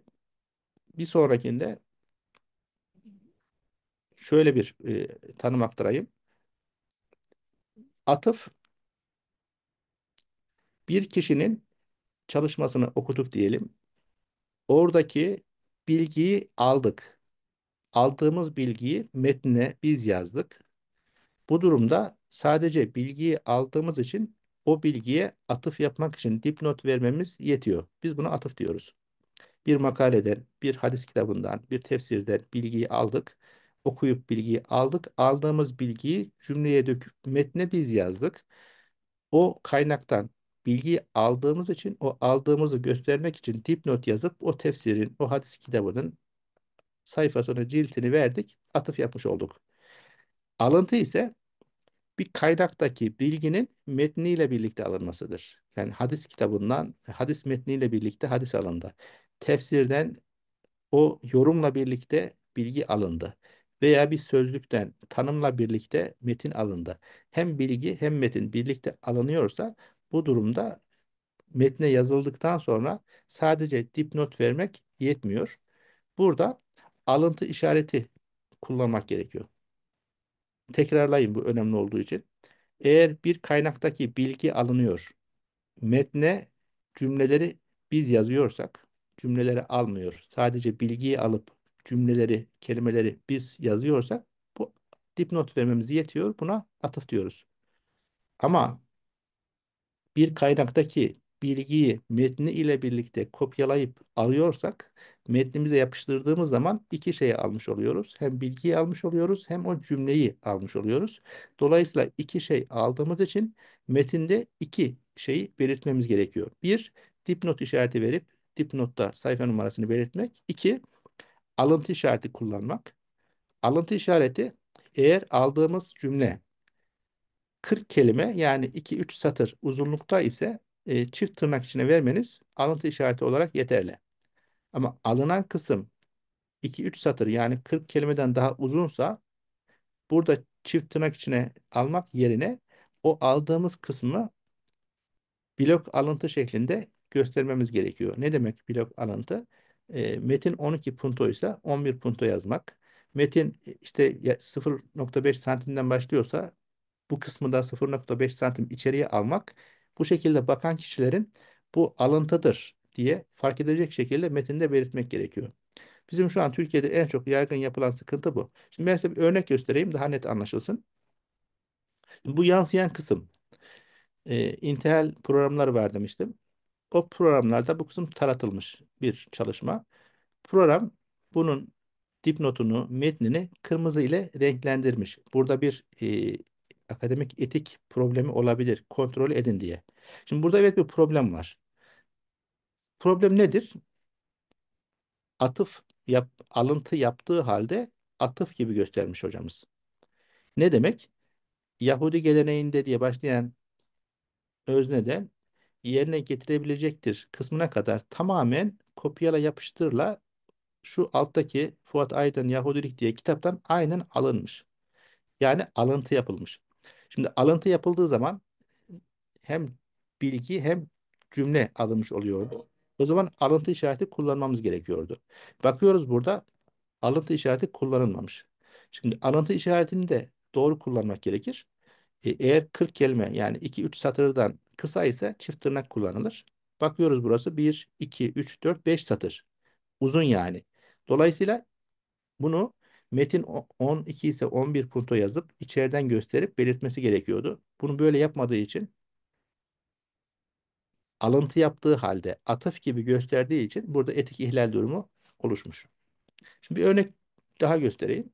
bir sonrakinde şöyle bir e, tanım aktarayım. Atıf bir kişinin çalışmasını okuduk diyelim. Oradaki bilgiyi aldık. Aldığımız bilgiyi metne biz yazdık. Bu durumda sadece bilgiyi aldığımız için o bilgiye atıf yapmak için dipnot vermemiz yetiyor. Biz buna atıf diyoruz. Bir makaleden, bir hadis kitabından, bir tefsirden bilgiyi aldık. Okuyup bilgiyi aldık. Aldığımız bilgiyi cümleye döküp metne biz yazdık. O kaynaktan bilgiyi aldığımız için, o aldığımızı göstermek için dipnot yazıp o tefsirin, o hadis kitabının sayfasını, ciltini verdik, atıf yapmış olduk. Alıntı ise bir kaynaktaki bilginin metniyle birlikte alınmasıdır. Yani hadis kitabından, hadis metniyle birlikte hadis alındı. Tefsirden o yorumla birlikte bilgi alındı. Veya bir sözlükten tanımla birlikte metin alındı. Hem bilgi hem metin birlikte alınıyorsa bu durumda metne yazıldıktan sonra sadece dipnot vermek yetmiyor. Burada alıntı işareti kullanmak gerekiyor. Tekrarlayayım bu önemli olduğu için. Eğer bir kaynaktaki bilgi alınıyor, metne cümleleri biz yazıyorsak, cümleleri almıyor, sadece bilgiyi alıp cümleleri, kelimeleri biz yazıyorsak bu dipnot vermemiz yetiyor. Buna atıf diyoruz. Ama bir kaynaktaki bilgiyi metni ile birlikte kopyalayıp alıyorsak metnimize yapıştırdığımız zaman iki şeyi almış oluyoruz. Hem bilgiyi almış oluyoruz hem o cümleyi almış oluyoruz. Dolayısıyla iki şey aldığımız için metinde iki şeyi belirtmemiz gerekiyor. Bir, dipnot işareti verip dipnotta sayfa numarasını belirtmek. İki, alıntı işareti kullanmak. Alıntı işareti eğer aldığımız cümle 40 kelime yani 2-3 satır uzunlukta ise e, çift tırnak içine vermeniz alıntı işareti olarak yeterli. Ama alınan kısım 2-3 satır yani 40 kelimeden daha uzunsa burada çift tırnak içine almak yerine o aldığımız kısmı blok alıntı şeklinde göstermemiz gerekiyor. Ne demek blok alıntı? E, metin 12 punto ise 11 punto yazmak. Metin e, işte 0.5 santimden başlıyorsa bu kısmı da 0.5 santim içeriye almak bu şekilde bakan kişilerin bu alıntıdır diye fark edilecek şekilde metinde belirtmek gerekiyor. Bizim şu an Türkiye'de en çok yaygın yapılan sıkıntı bu. Şimdi ben size bir örnek göstereyim daha net anlaşılsın. Bu yansıyan kısım. E, intihal programları var demiştim. O programlarda bu kısım taratılmış bir çalışma. Program bunun dipnotunu, metnini kırmızı ile renklendirmiş. Burada bir e, akademik etik problemi olabilir. Kontrol edin diye. Şimdi burada evet bir problem var. Problem nedir? Atıf yap, alıntı yaptığı halde atıf gibi göstermiş hocamız. Ne demek? Yahudi geleneğinde diye başlayan özneden yerine getirebilecektir kısmına kadar tamamen kopyala yapıştırla şu alttaki Fuat Aydın Yahudilik diye kitaptan aynen alınmış. Yani alıntı yapılmış. Şimdi alıntı yapıldığı zaman hem bilgi hem cümle alınmış oluyordu. O zaman alıntı işareti kullanmamız gerekiyordu. Bakıyoruz burada alıntı işareti kullanılmamış. Şimdi alıntı işaretini de doğru kullanmak gerekir. E, eğer 40 kelime yani 2-3 satırdan kısa ise çift tırnak kullanılır. Bakıyoruz burası 1, 2, 3, 4, 5 satır. Uzun yani. Dolayısıyla bunu Metin 12 ise 11 punto yazıp içeriden gösterip belirtmesi gerekiyordu. Bunu böyle yapmadığı için alıntı yaptığı halde atıf gibi gösterdiği için burada etik ihlal durumu oluşmuş. Şimdi bir örnek daha göstereyim.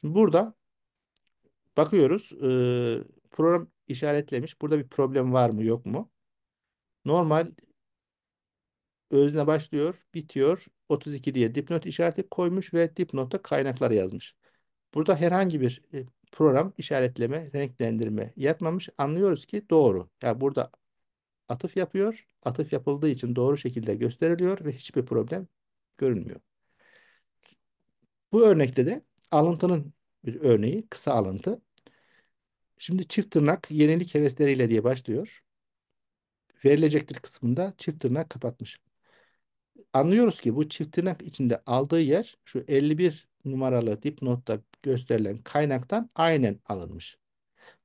Şimdi burada bakıyoruz e, program işaretlemiş. Burada bir problem var mı yok mu? Normal özne başlıyor, bitiyor. 32 diye dipnot işareti koymuş ve dipnotta kaynakları yazmış. Burada herhangi bir e, program işaretleme, renklendirme yapmamış. Anlıyoruz ki doğru. Yani burada atıf yapıyor. Atıf yapıldığı için doğru şekilde gösteriliyor ve hiçbir problem görünmüyor. Bu örnekte de alıntının bir örneği, kısa alıntı. Şimdi çift tırnak yenilik hevesleriyle diye başlıyor. Verilecektir kısmında çift tırnak kapatmış anlıyoruz ki bu çift tırnak içinde aldığı yer şu 51 numaralı dipnotta gösterilen kaynaktan aynen alınmış.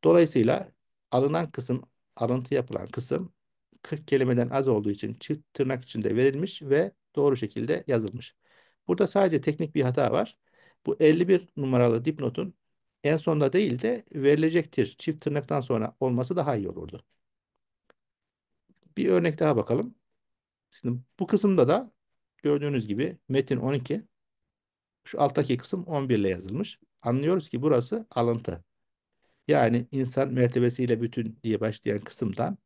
Dolayısıyla alınan kısım, alıntı yapılan kısım 40 kelimeden az olduğu için çift tırnak içinde verilmiş ve doğru şekilde yazılmış. Burada sadece teknik bir hata var. Bu 51 numaralı dipnotun en sonda değil de verilecektir. Çift tırnaktan sonra olması daha iyi olurdu. Bir örnek daha bakalım. Şimdi bu kısımda da Gördüğünüz gibi metin 12. Şu alttaki kısım 11 ile yazılmış. Anlıyoruz ki burası alıntı. Yani insan mertebesiyle bütün diye başlayan kısımdan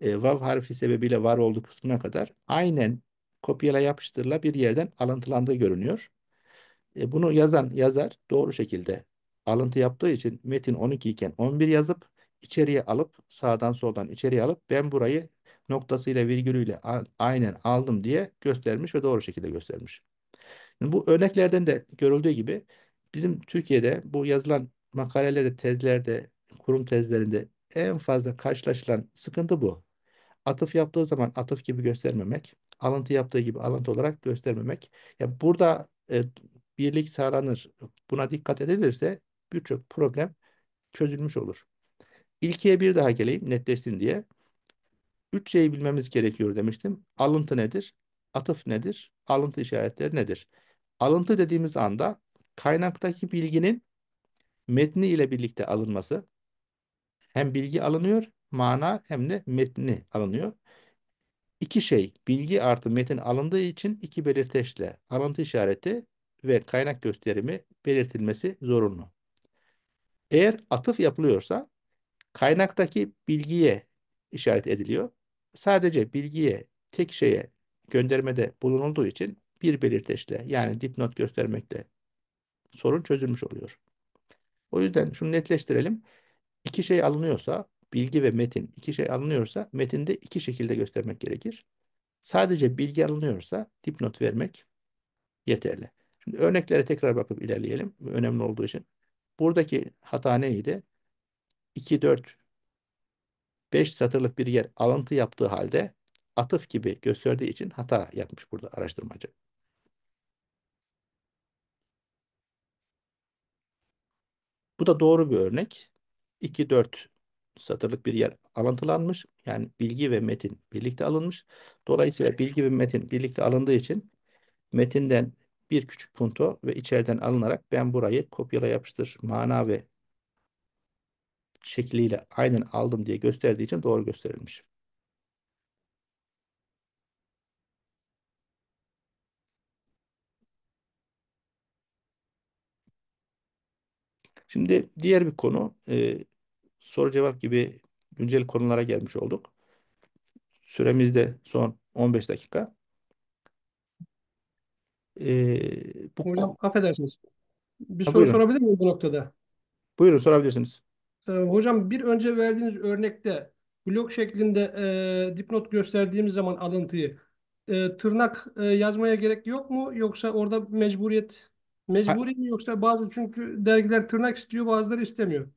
e, vav harfi sebebiyle var olduğu kısmına kadar aynen kopyala yapıştırla bir yerden alıntılandığı görünüyor. E, bunu yazan yazar doğru şekilde alıntı yaptığı için metin 12 iken 11 yazıp içeriye alıp sağdan soldan içeriye alıp ben burayı noktasıyla virgülüyle aynen aldım diye göstermiş ve doğru şekilde göstermiş. Şimdi bu örneklerden de görüldüğü gibi bizim Türkiye'de bu yazılan makalelerde, tezlerde, kurum tezlerinde en fazla karşılaşılan sıkıntı bu. Atıf yaptığı zaman atıf gibi göstermemek, alıntı yaptığı gibi alıntı olarak göstermemek. yani burada e, birlik sağlanır. Buna dikkat edilirse birçok problem çözülmüş olur. İlkiye bir daha geleyim netleşsin diye. Üç şeyi bilmemiz gerekiyor demiştim. Alıntı nedir? Atıf nedir? Alıntı işaretleri nedir? Alıntı dediğimiz anda kaynaktaki bilginin metni ile birlikte alınması. Hem bilgi alınıyor, mana hem de metni alınıyor. İki şey, bilgi artı metin alındığı için iki belirteçle alıntı işareti ve kaynak gösterimi belirtilmesi zorunlu. Eğer atıf yapılıyorsa kaynaktaki bilgiye işaret ediliyor sadece bilgiye, tek şeye göndermede bulunulduğu için bir belirteçle yani dipnot göstermekle sorun çözülmüş oluyor. O yüzden şunu netleştirelim. İki şey alınıyorsa, bilgi ve metin iki şey alınıyorsa metinde iki şekilde göstermek gerekir. Sadece bilgi alınıyorsa dipnot vermek yeterli. Şimdi örneklere tekrar bakıp ilerleyelim. Önemli olduğu için. Buradaki hata neydi? 2, 4 5 satırlık bir yer alıntı yaptığı halde atıf gibi gösterdiği için hata yapmış burada araştırmacı. Bu da doğru bir örnek. 2-4 satırlık bir yer alıntılanmış. Yani bilgi ve metin birlikte alınmış. Dolayısıyla bilgi ve metin birlikte alındığı için metinden bir küçük punto ve içeriden alınarak ben burayı kopyala yapıştır mana ve şekliyle aynen aldım diye gösterdiği için doğru gösterilmiş. Şimdi diğer bir konu e, soru cevap gibi güncel konulara gelmiş olduk. Süremiz de son 15 dakika. E, bu Hocam affedersiniz. Bir Ha, soru buyurun. sorabilir miyim bu noktada? Buyurun sorabilirsiniz. Ee, hocam bir önce verdiğiniz örnekte blok şeklinde e, dipnot gösterdiğimiz zaman alıntıyı e, tırnak e, yazmaya gerek yok mu? Yoksa orada mecburiyet mecburi ha mi yoksa bazı çünkü dergiler tırnak istiyor bazıları istemiyor.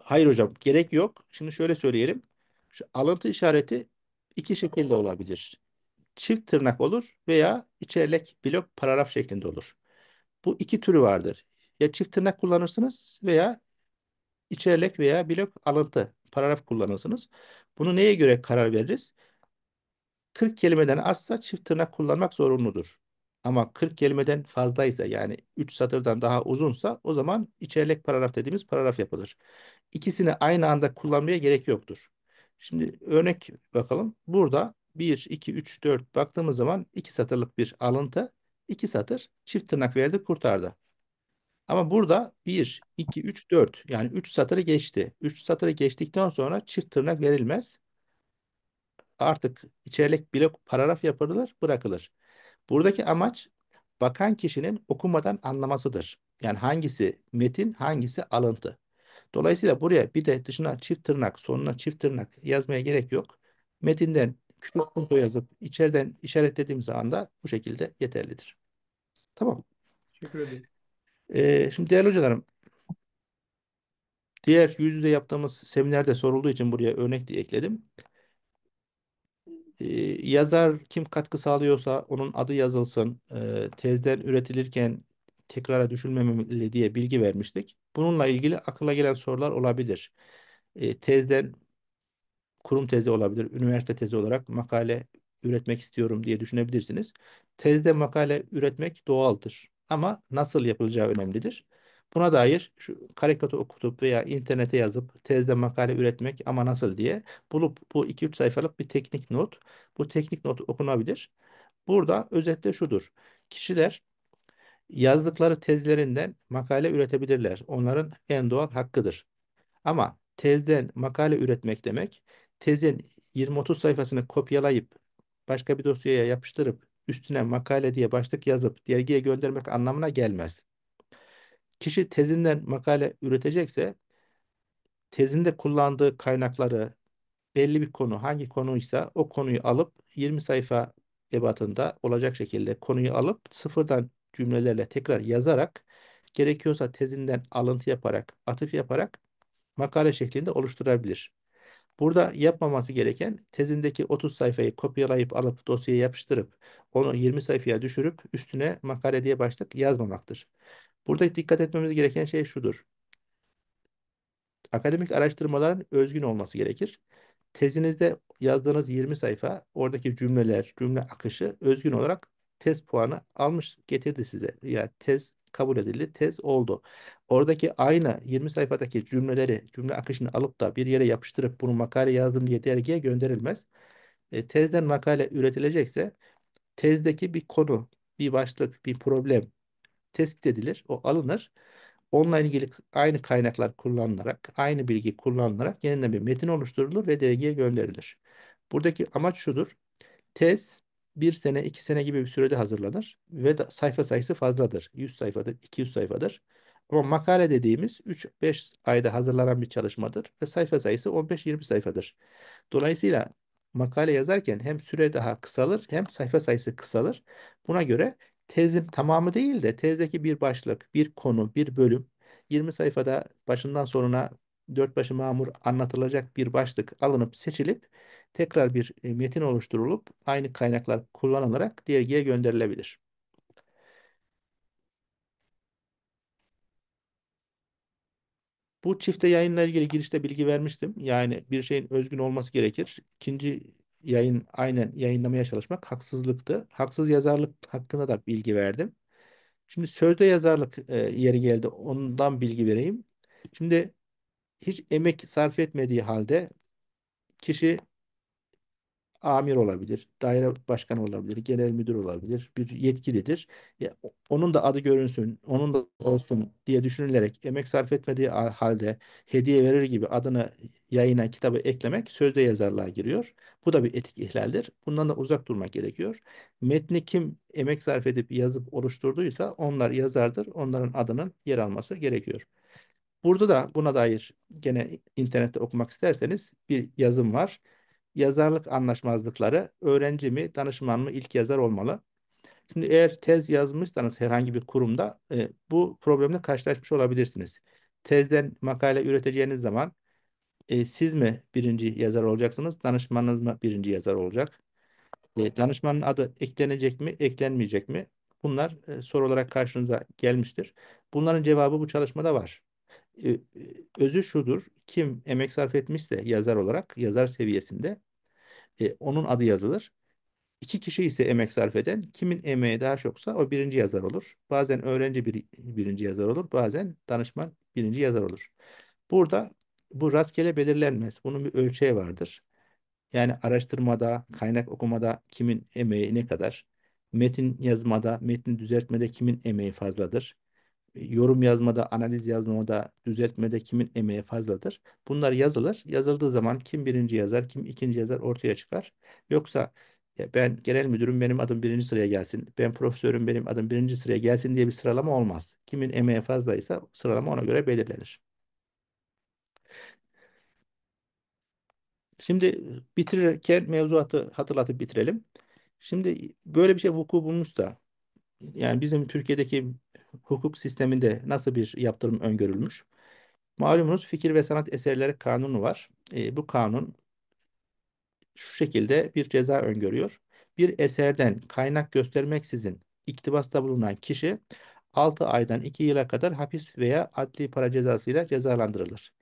Hayır hocam gerek yok. Şimdi şöyle söyleyelim. Şu alıntı işareti iki şekilde olabilir. Çift tırnak olur veya içerlek blok paragraf şeklinde olur. Bu iki türü vardır. Ya çift tırnak kullanırsınız veya içerlek veya blok alıntı paragraf kullanırsınız. Bunu neye göre karar veririz? 40 kelimeden azsa çift tırnak kullanmak zorunludur. Ama 40 kelimeden fazlaysa yani 3 satırdan daha uzunsa o zaman içerlek paragraf dediğimiz paragraf yapılır. İkisini aynı anda kullanmaya gerek yoktur. Şimdi örnek bakalım. Burada 1, 2, 3, 4 baktığımız zaman 2 satırlık bir alıntı, 2 satır çift tırnak verdi kurtardı. Ama burada 1, 2, 3, 4 yani 3 satırı geçti. 3 satırı geçtikten sonra çift tırnak verilmez. Artık içerlek blok paragraf yapılır, bırakılır. Buradaki amaç bakan kişinin okumadan anlamasıdır. Yani hangisi metin, hangisi alıntı. Dolayısıyla buraya bir de dışına çift tırnak, sonuna çift tırnak yazmaya gerek yok. Metinden küçük punto yazıp içeriden işaretlediğimiz anda bu şekilde yeterlidir. Tamam. Teşekkür ederim. Ee, şimdi değerli hocalarım, diğer yüz yüze yaptığımız seminerde sorulduğu için buraya örnek diye ekledim. Ee, yazar kim katkı sağlıyorsa onun adı yazılsın, ee, tezden üretilirken tekrara düşülmemeli diye bilgi vermiştik. Bununla ilgili akıla gelen sorular olabilir. Ee, tezden kurum tezi olabilir, üniversite tezi olarak makale üretmek istiyorum diye düşünebilirsiniz. Tezde makale üretmek doğaldır. Ama nasıl yapılacağı önemlidir. Buna dair şu karikatür okutup veya internete yazıp tezde makale üretmek ama nasıl diye bulup bu 2-3 sayfalık bir teknik not. Bu teknik not okunabilir. Burada özetle şudur. Kişiler yazdıkları tezlerinden makale üretebilirler. Onların en doğal hakkıdır. Ama tezden makale üretmek demek tezin 20-30 sayfasını kopyalayıp başka bir dosyaya yapıştırıp üstüne makale diye başlık yazıp dergiye göndermek anlamına gelmez. Kişi tezinden makale üretecekse tezinde kullandığı kaynakları belli bir konu hangi konuysa o konuyu alıp 20 sayfa ebatında olacak şekilde konuyu alıp sıfırdan cümlelerle tekrar yazarak gerekiyorsa tezinden alıntı yaparak, atıf yaparak makale şeklinde oluşturabilir. Burada yapmaması gereken tezindeki 30 sayfayı kopyalayıp alıp dosyaya yapıştırıp onu 20 sayfaya düşürüp üstüne makale diye başlık yazmamaktır. Burada dikkat etmemiz gereken şey şudur. Akademik araştırmaların özgün olması gerekir. Tezinizde yazdığınız 20 sayfa, oradaki cümleler, cümle akışı özgün olarak tez puanı almış getirdi size. Ya yani tez kabul edildi, tez oldu. Oradaki aynı 20 sayfadaki cümleleri, cümle akışını alıp da bir yere yapıştırıp bunu makale yazdım diye dergiye gönderilmez. E, tezden makale üretilecekse tezdeki bir konu, bir başlık, bir problem tespit edilir, o alınır. Onunla ilgili aynı kaynaklar kullanılarak, aynı bilgi kullanılarak yeniden bir metin oluşturulur ve dergiye gönderilir. Buradaki amaç şudur. Tez bir sene, iki sene gibi bir sürede hazırlanır ve sayfa sayısı fazladır. 100 sayfadır, 200 sayfadır. Ama makale dediğimiz 3-5 ayda hazırlanan bir çalışmadır ve sayfa sayısı 15-20 sayfadır. Dolayısıyla makale yazarken hem süre daha kısalır hem sayfa sayısı kısalır. Buna göre tezim tamamı değil de tezdeki bir başlık, bir konu, bir bölüm 20 sayfada başından sonuna dört başı mamur anlatılacak bir başlık alınıp seçilip tekrar bir e, metin oluşturulup aynı kaynaklar kullanılarak dergiye gönderilebilir. Bu çifte yayınla ilgili girişte bilgi vermiştim. Yani bir şeyin özgün olması gerekir. İkinci yayın aynen yayınlamaya çalışmak haksızlıktı. Haksız yazarlık hakkında da bilgi verdim. Şimdi sözde yazarlık e, yeri geldi. Ondan bilgi vereyim. Şimdi hiç emek sarf etmediği halde kişi amir olabilir, daire başkanı olabilir, genel müdür olabilir, bir yetkilidir. Ya, onun da adı görünsün, onun da olsun diye düşünülerek emek sarf etmediği halde hediye verir gibi adını yayına, kitabı eklemek sözde yazarlığa giriyor. Bu da bir etik ihlaldir. Bundan da uzak durmak gerekiyor. Metni kim emek sarf edip yazıp oluşturduysa onlar yazardır. Onların adının yer alması gerekiyor. Burada da buna dair gene internette okumak isterseniz bir yazım var yazarlık anlaşmazlıkları öğrenci mi, danışman mı ilk yazar olmalı. Şimdi eğer tez yazmışsanız herhangi bir kurumda e, bu problemle karşılaşmış olabilirsiniz. Tezden makale üreteceğiniz zaman e, siz mi birinci yazar olacaksınız, danışmanınız mı birinci yazar olacak? E, danışmanın adı eklenecek mi, eklenmeyecek mi? Bunlar e, soru olarak karşınıza gelmiştir. Bunların cevabı bu çalışmada var. E, e özü şudur, kim emek sarf etmişse yazar olarak, yazar seviyesinde e, onun adı yazılır. İki kişi ise emek sarf eden kimin emeği daha çoksa o birinci yazar olur. Bazen öğrenci bir, birinci yazar olur. Bazen danışman birinci yazar olur. Burada bu rastgele belirlenmez. Bunun bir ölçeği vardır. Yani araştırmada, kaynak okumada kimin emeği ne kadar? Metin yazmada, metni düzeltmede kimin emeği fazladır? yorum yazmada, analiz yazmada, düzeltmede kimin emeği fazladır? Bunlar yazılır. Yazıldığı zaman kim birinci yazar, kim ikinci yazar ortaya çıkar. Yoksa ben genel müdürüm benim adım birinci sıraya gelsin, ben profesörüm benim adım birinci sıraya gelsin diye bir sıralama olmaz. Kimin emeği fazlaysa sıralama ona göre belirlenir. Şimdi bitirirken mevzuatı hatırlatıp bitirelim. Şimdi böyle bir şey vuku bulmuşsa yani bizim Türkiye'deki hukuk sisteminde nasıl bir yaptırım öngörülmüş? Malumunuz fikir ve sanat eserleri kanunu var. E, bu kanun şu şekilde bir ceza öngörüyor. Bir eserden kaynak göstermeksizin iktibasta bulunan kişi 6 aydan 2 yıla kadar hapis veya adli para cezasıyla cezalandırılır.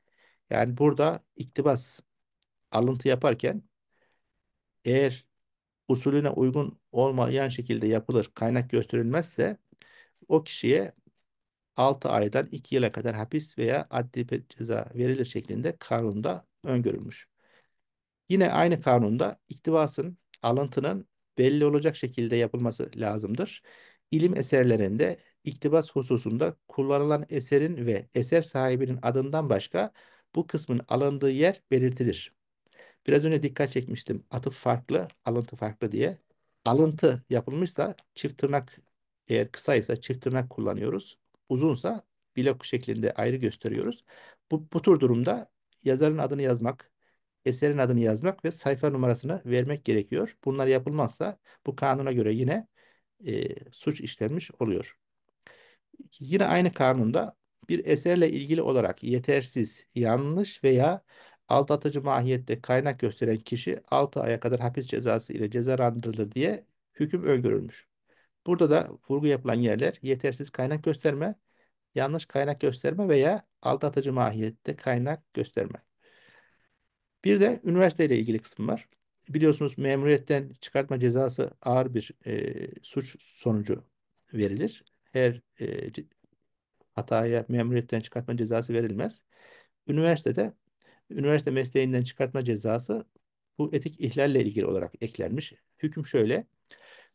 Yani burada iktibas alıntı yaparken eğer usulüne uygun olmayan şekilde yapılır, kaynak gösterilmezse o kişiye 6 aydan 2 yıla kadar hapis veya adli ceza verilir şeklinde kanunda öngörülmüş. Yine aynı kanunda iktibasın, alıntının belli olacak şekilde yapılması lazımdır. İlim eserlerinde iktibas hususunda kullanılan eserin ve eser sahibinin adından başka bu kısmın alındığı yer belirtilir. Biraz önce dikkat çekmiştim. Atıf farklı, alıntı farklı diye. Alıntı yapılmışsa çift tırnak eğer kısaysa çift tırnak kullanıyoruz. Uzunsa blok şeklinde ayrı gösteriyoruz. Bu, bu tür durumda yazarın adını yazmak, eserin adını yazmak ve sayfa numarasını vermek gerekiyor. Bunlar yapılmazsa bu kanuna göre yine e, suç işlenmiş oluyor. Yine aynı kanunda bir eserle ilgili olarak yetersiz, yanlış veya aldatıcı mahiyette kaynak gösteren kişi 6 aya kadar hapis cezası ile cezalandırılır diye hüküm öngörülmüş. Burada da vurgu yapılan yerler yetersiz kaynak gösterme, yanlış kaynak gösterme veya aldatıcı mahiyette kaynak gösterme. Bir de üniversiteyle ilgili kısım var. Biliyorsunuz memuriyetten çıkartma cezası ağır bir e, suç sonucu verilir. Her e, hataya memuriyetten çıkartma cezası verilmez. Üniversitede üniversite mesleğinden çıkartma cezası bu etik ihlalle ilgili olarak eklenmiş. Hüküm şöyle.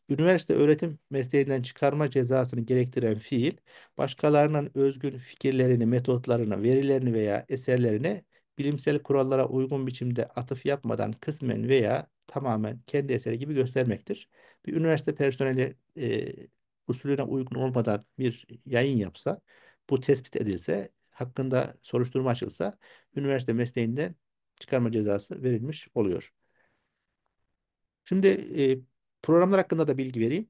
Üniversite öğretim mesleğinden çıkarma cezasını gerektiren fiil, başkalarının özgün fikirlerini, metotlarını, verilerini veya eserlerini bilimsel kurallara uygun biçimde atıf yapmadan kısmen veya tamamen kendi eseri gibi göstermektir. Bir üniversite personeli e, usulüne uygun olmadan bir yayın yapsa, bu tespit edilse, hakkında soruşturma açılsa, üniversite mesleğinden çıkarma cezası verilmiş oluyor. Şimdi e, Programlar hakkında da bilgi vereyim.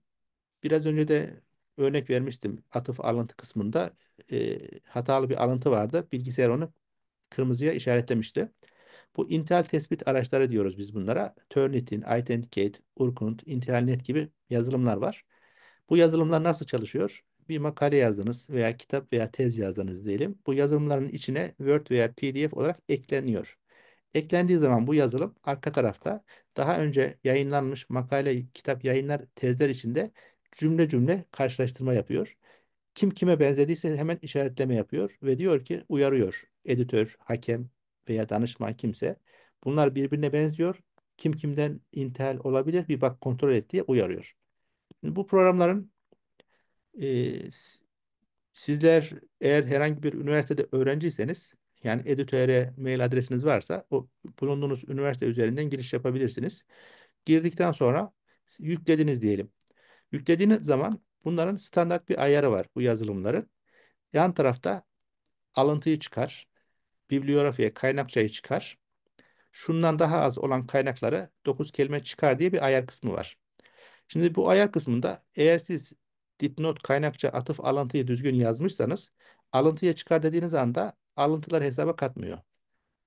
Biraz önce de örnek vermiştim. Atıf alıntı kısmında e, hatalı bir alıntı vardı. Bilgisayar onu kırmızıya işaretlemişti. Bu Intel tespit araçları diyoruz biz bunlara. Turnitin, Identicate, Urkund, Intelnet gibi yazılımlar var. Bu yazılımlar nasıl çalışıyor? Bir makale yazdınız veya kitap veya tez yazdınız diyelim. Bu yazılımların içine Word veya PDF olarak ekleniyor. Eklendiği zaman bu yazılım arka tarafta daha önce yayınlanmış makale, kitap, yayınlar, tezler içinde cümle cümle karşılaştırma yapıyor. Kim kime benzediyse hemen işaretleme yapıyor ve diyor ki uyarıyor editör, hakem veya danışman kimse. Bunlar birbirine benziyor. Kim kimden intihal olabilir bir bak kontrol et diye uyarıyor. Bu programların e, sizler eğer herhangi bir üniversitede öğrenciyseniz yani edu.tr mail adresiniz varsa o bulunduğunuz üniversite üzerinden giriş yapabilirsiniz. Girdikten sonra yüklediniz diyelim. Yüklediğiniz zaman bunların standart bir ayarı var bu yazılımların. Yan tarafta alıntıyı çıkar, bibliografiye kaynakçayı çıkar. Şundan daha az olan kaynakları 9 kelime çıkar diye bir ayar kısmı var. Şimdi bu ayar kısmında eğer siz dipnot, kaynakça, atıf, alıntıyı düzgün yazmışsanız alıntıya çıkar dediğiniz anda Alıntıları hesaba katmıyor.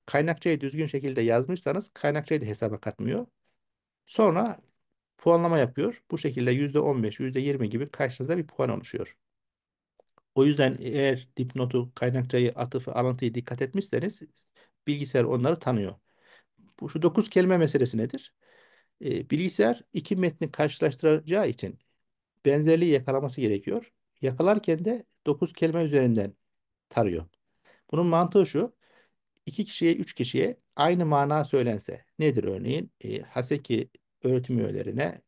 Kaynakçayı düzgün şekilde yazmışsanız kaynakçayı da hesaba katmıyor. Sonra puanlama yapıyor. Bu şekilde %15, %20 gibi karşınıza bir puan oluşuyor. O yüzden eğer dipnotu, kaynakçayı, atıfı, alıntıyı dikkat etmişseniz bilgisayar onları tanıyor. Bu şu 9 kelime meselesi nedir? E, bilgisayar iki metni karşılaştıracağı için benzerliği yakalaması gerekiyor. Yakalarken de 9 kelime üzerinden tarıyor. Bunun mantığı şu. İki kişiye, üç kişiye aynı mana söylense. Nedir örneğin? E, Haseki öğretim üyelerine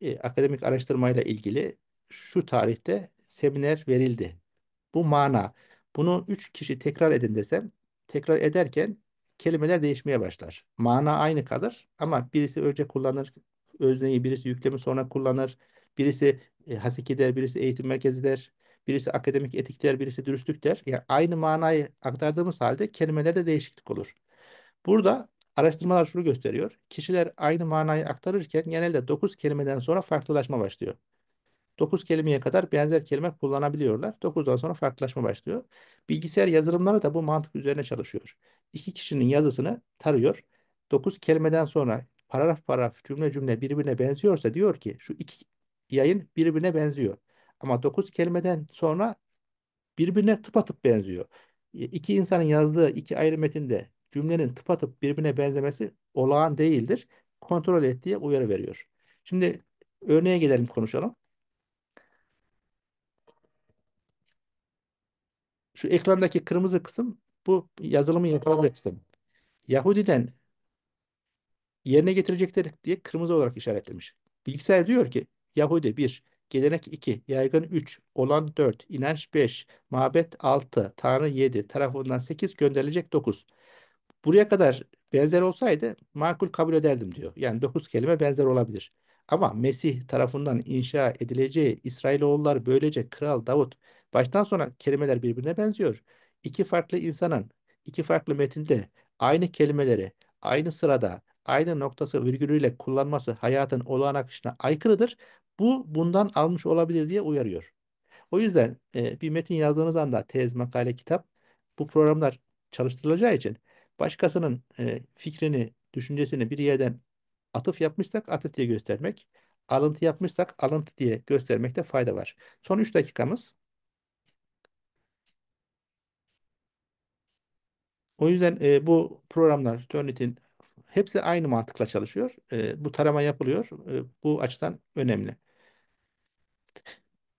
e, akademik araştırmayla ilgili şu tarihte seminer verildi. Bu mana. Bunu üç kişi tekrar edin desem, tekrar ederken kelimeler değişmeye başlar. Mana aynı kalır ama birisi önce kullanır, özneyi birisi yüklemi sonra kullanır. Birisi e, haseki der, birisi eğitim merkezi der. Birisi akademik etik der, birisi dürüstlük der. Yani aynı manayı aktardığımız halde kelimelerde değişiklik olur. Burada araştırmalar şunu gösteriyor. Kişiler aynı manayı aktarırken genelde 9 kelimeden sonra farklılaşma başlıyor. 9 kelimeye kadar benzer kelime kullanabiliyorlar. 9'dan sonra farklılaşma başlıyor. Bilgisayar yazılımları da bu mantık üzerine çalışıyor. İki kişinin yazısını tarıyor. 9 kelimeden sonra paragraf paragraf cümle cümle birbirine benziyorsa diyor ki şu iki yayın birbirine benziyor. Ama dokuz kelimeden sonra birbirine tıpatıp benziyor. E, iki insanın yazdığı iki ayrı metinde cümlenin tıpatıp birbirine benzemesi olağan değildir. Kontrol et diye uyarı veriyor. Şimdi örneğe gidelim konuşalım. Şu ekrandaki kırmızı kısım bu yazılımın yakaladığı kısım. Yahudi'den yerine getirecekler diye kırmızı olarak işaretlemiş. Bilgisayar diyor ki Yahudi 1, gelenek 2, yaygın 3, olan 4, inanç 5, mabet 6, tanrı 7, tarafından 8, gönderilecek 9. Buraya kadar benzer olsaydı makul kabul ederdim diyor. Yani 9 kelime benzer olabilir. Ama Mesih tarafından inşa edileceği İsrailoğullar böylece Kral Davut baştan sona kelimeler birbirine benziyor. İki farklı insanın iki farklı metinde aynı kelimeleri aynı sırada aynı noktası virgülüyle kullanması hayatın olağan akışına aykırıdır. Bu bundan almış olabilir diye uyarıyor. O yüzden e, bir metin yazdığınız anda tez, makale, kitap bu programlar çalıştırılacağı için başkasının e, fikrini, düşüncesini bir yerden atıf yapmışsak atıf diye göstermek, alıntı yapmışsak alıntı diye göstermekte fayda var. Son 3 dakikamız. O yüzden e, bu programlar, Turnitin hepsi aynı mantıkla çalışıyor. E, bu tarama yapılıyor. E, bu açıdan önemli.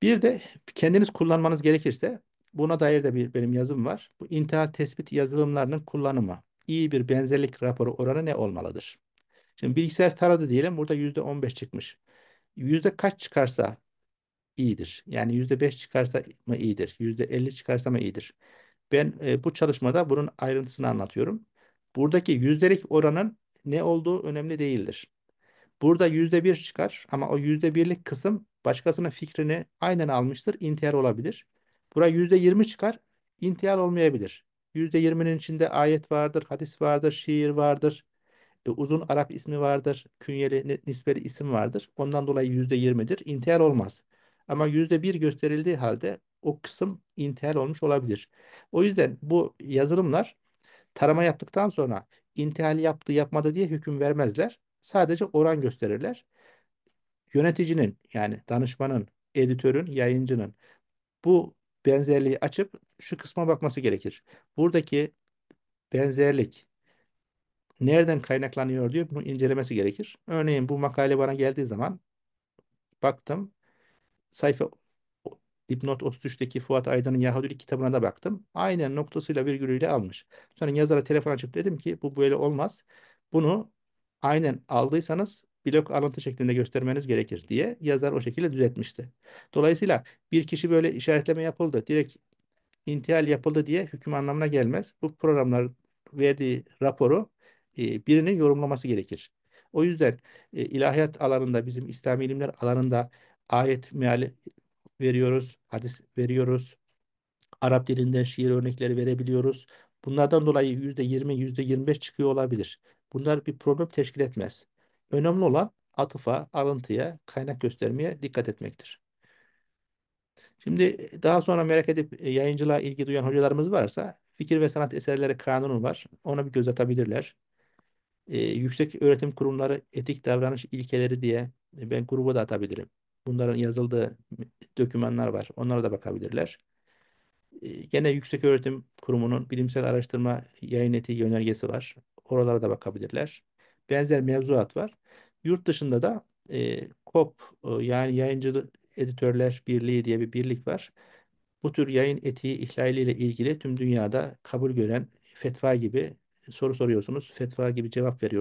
Bir de kendiniz kullanmanız gerekirse buna dair de bir benim yazım var. Bu intihal tespit yazılımlarının kullanımı. İyi bir benzerlik raporu oranı ne olmalıdır? Şimdi bilgisayar taradı diyelim. Burada yüzde on beş çıkmış. Yüzde kaç çıkarsa iyidir. Yani yüzde beş çıkarsa mı iyidir? Yüzde elli çıkarsa mı iyidir? Ben e, bu çalışmada bunun ayrıntısını anlatıyorum. Buradaki yüzdelik oranın ne olduğu önemli değildir. Burada yüzde bir çıkar ama o yüzde birlik kısım başkasının fikrini aynen almıştır. İntihar olabilir. Bura %20 çıkar. İntihar olmayabilir. %20'nin içinde ayet vardır, hadis vardır, şiir vardır. E, uzun Arap ismi vardır. Künyeli, nispeli isim vardır. Ondan dolayı %20'dir. İntihar olmaz. Ama %1 gösterildiği halde o kısım intihar olmuş olabilir. O yüzden bu yazılımlar tarama yaptıktan sonra intihar yaptı yapmadı diye hüküm vermezler. Sadece oran gösterirler. Yöneticinin yani danışmanın, editörün, yayıncının bu benzerliği açıp şu kısma bakması gerekir. Buradaki benzerlik nereden kaynaklanıyor diyor bunu incelemesi gerekir. Örneğin bu makale bana geldiği zaman baktım sayfa dipnot 33'teki Fuat Aydın'ın Yahudilik kitabına da baktım. Aynen noktasıyla virgülüyle almış. Sonra yazara telefon açıp dedim ki bu böyle olmaz. Bunu aynen aldıysanız blok alıntı şeklinde göstermeniz gerekir diye yazar o şekilde düzeltmişti. Dolayısıyla bir kişi böyle işaretleme yapıldı, direkt intihal yapıldı diye hüküm anlamına gelmez. Bu programlar verdiği raporu e, birinin yorumlaması gerekir. O yüzden e, ilahiyat alanında, bizim İslami ilimler alanında ayet meali veriyoruz, hadis veriyoruz, Arap dilinden şiir örnekleri verebiliyoruz. Bunlardan dolayı %20, %25 çıkıyor olabilir. Bunlar bir problem teşkil etmez. Önemli olan atıfa, alıntıya, kaynak göstermeye dikkat etmektir. Şimdi daha sonra merak edip e, yayıncılığa ilgi duyan hocalarımız varsa fikir ve sanat eserleri kanunu var. Ona bir göz atabilirler. Ee, yüksek öğretim kurumları etik davranış ilkeleri diye e, ben gruba da atabilirim. Bunların yazıldığı dokümanlar var. Onlara da bakabilirler. Ee, gene Yüksek Öğretim Kurumu'nun bilimsel araştırma yayın etiği yönergesi var. Oralara da bakabilirler benzer mevzuat var. Yurt dışında da e, COP e, yani Yayıncı Editörler Birliği diye bir birlik var. Bu tür yayın etiği ihlaliyle ilgili tüm dünyada kabul gören fetva gibi soru soruyorsunuz. Fetva gibi cevap veriyor.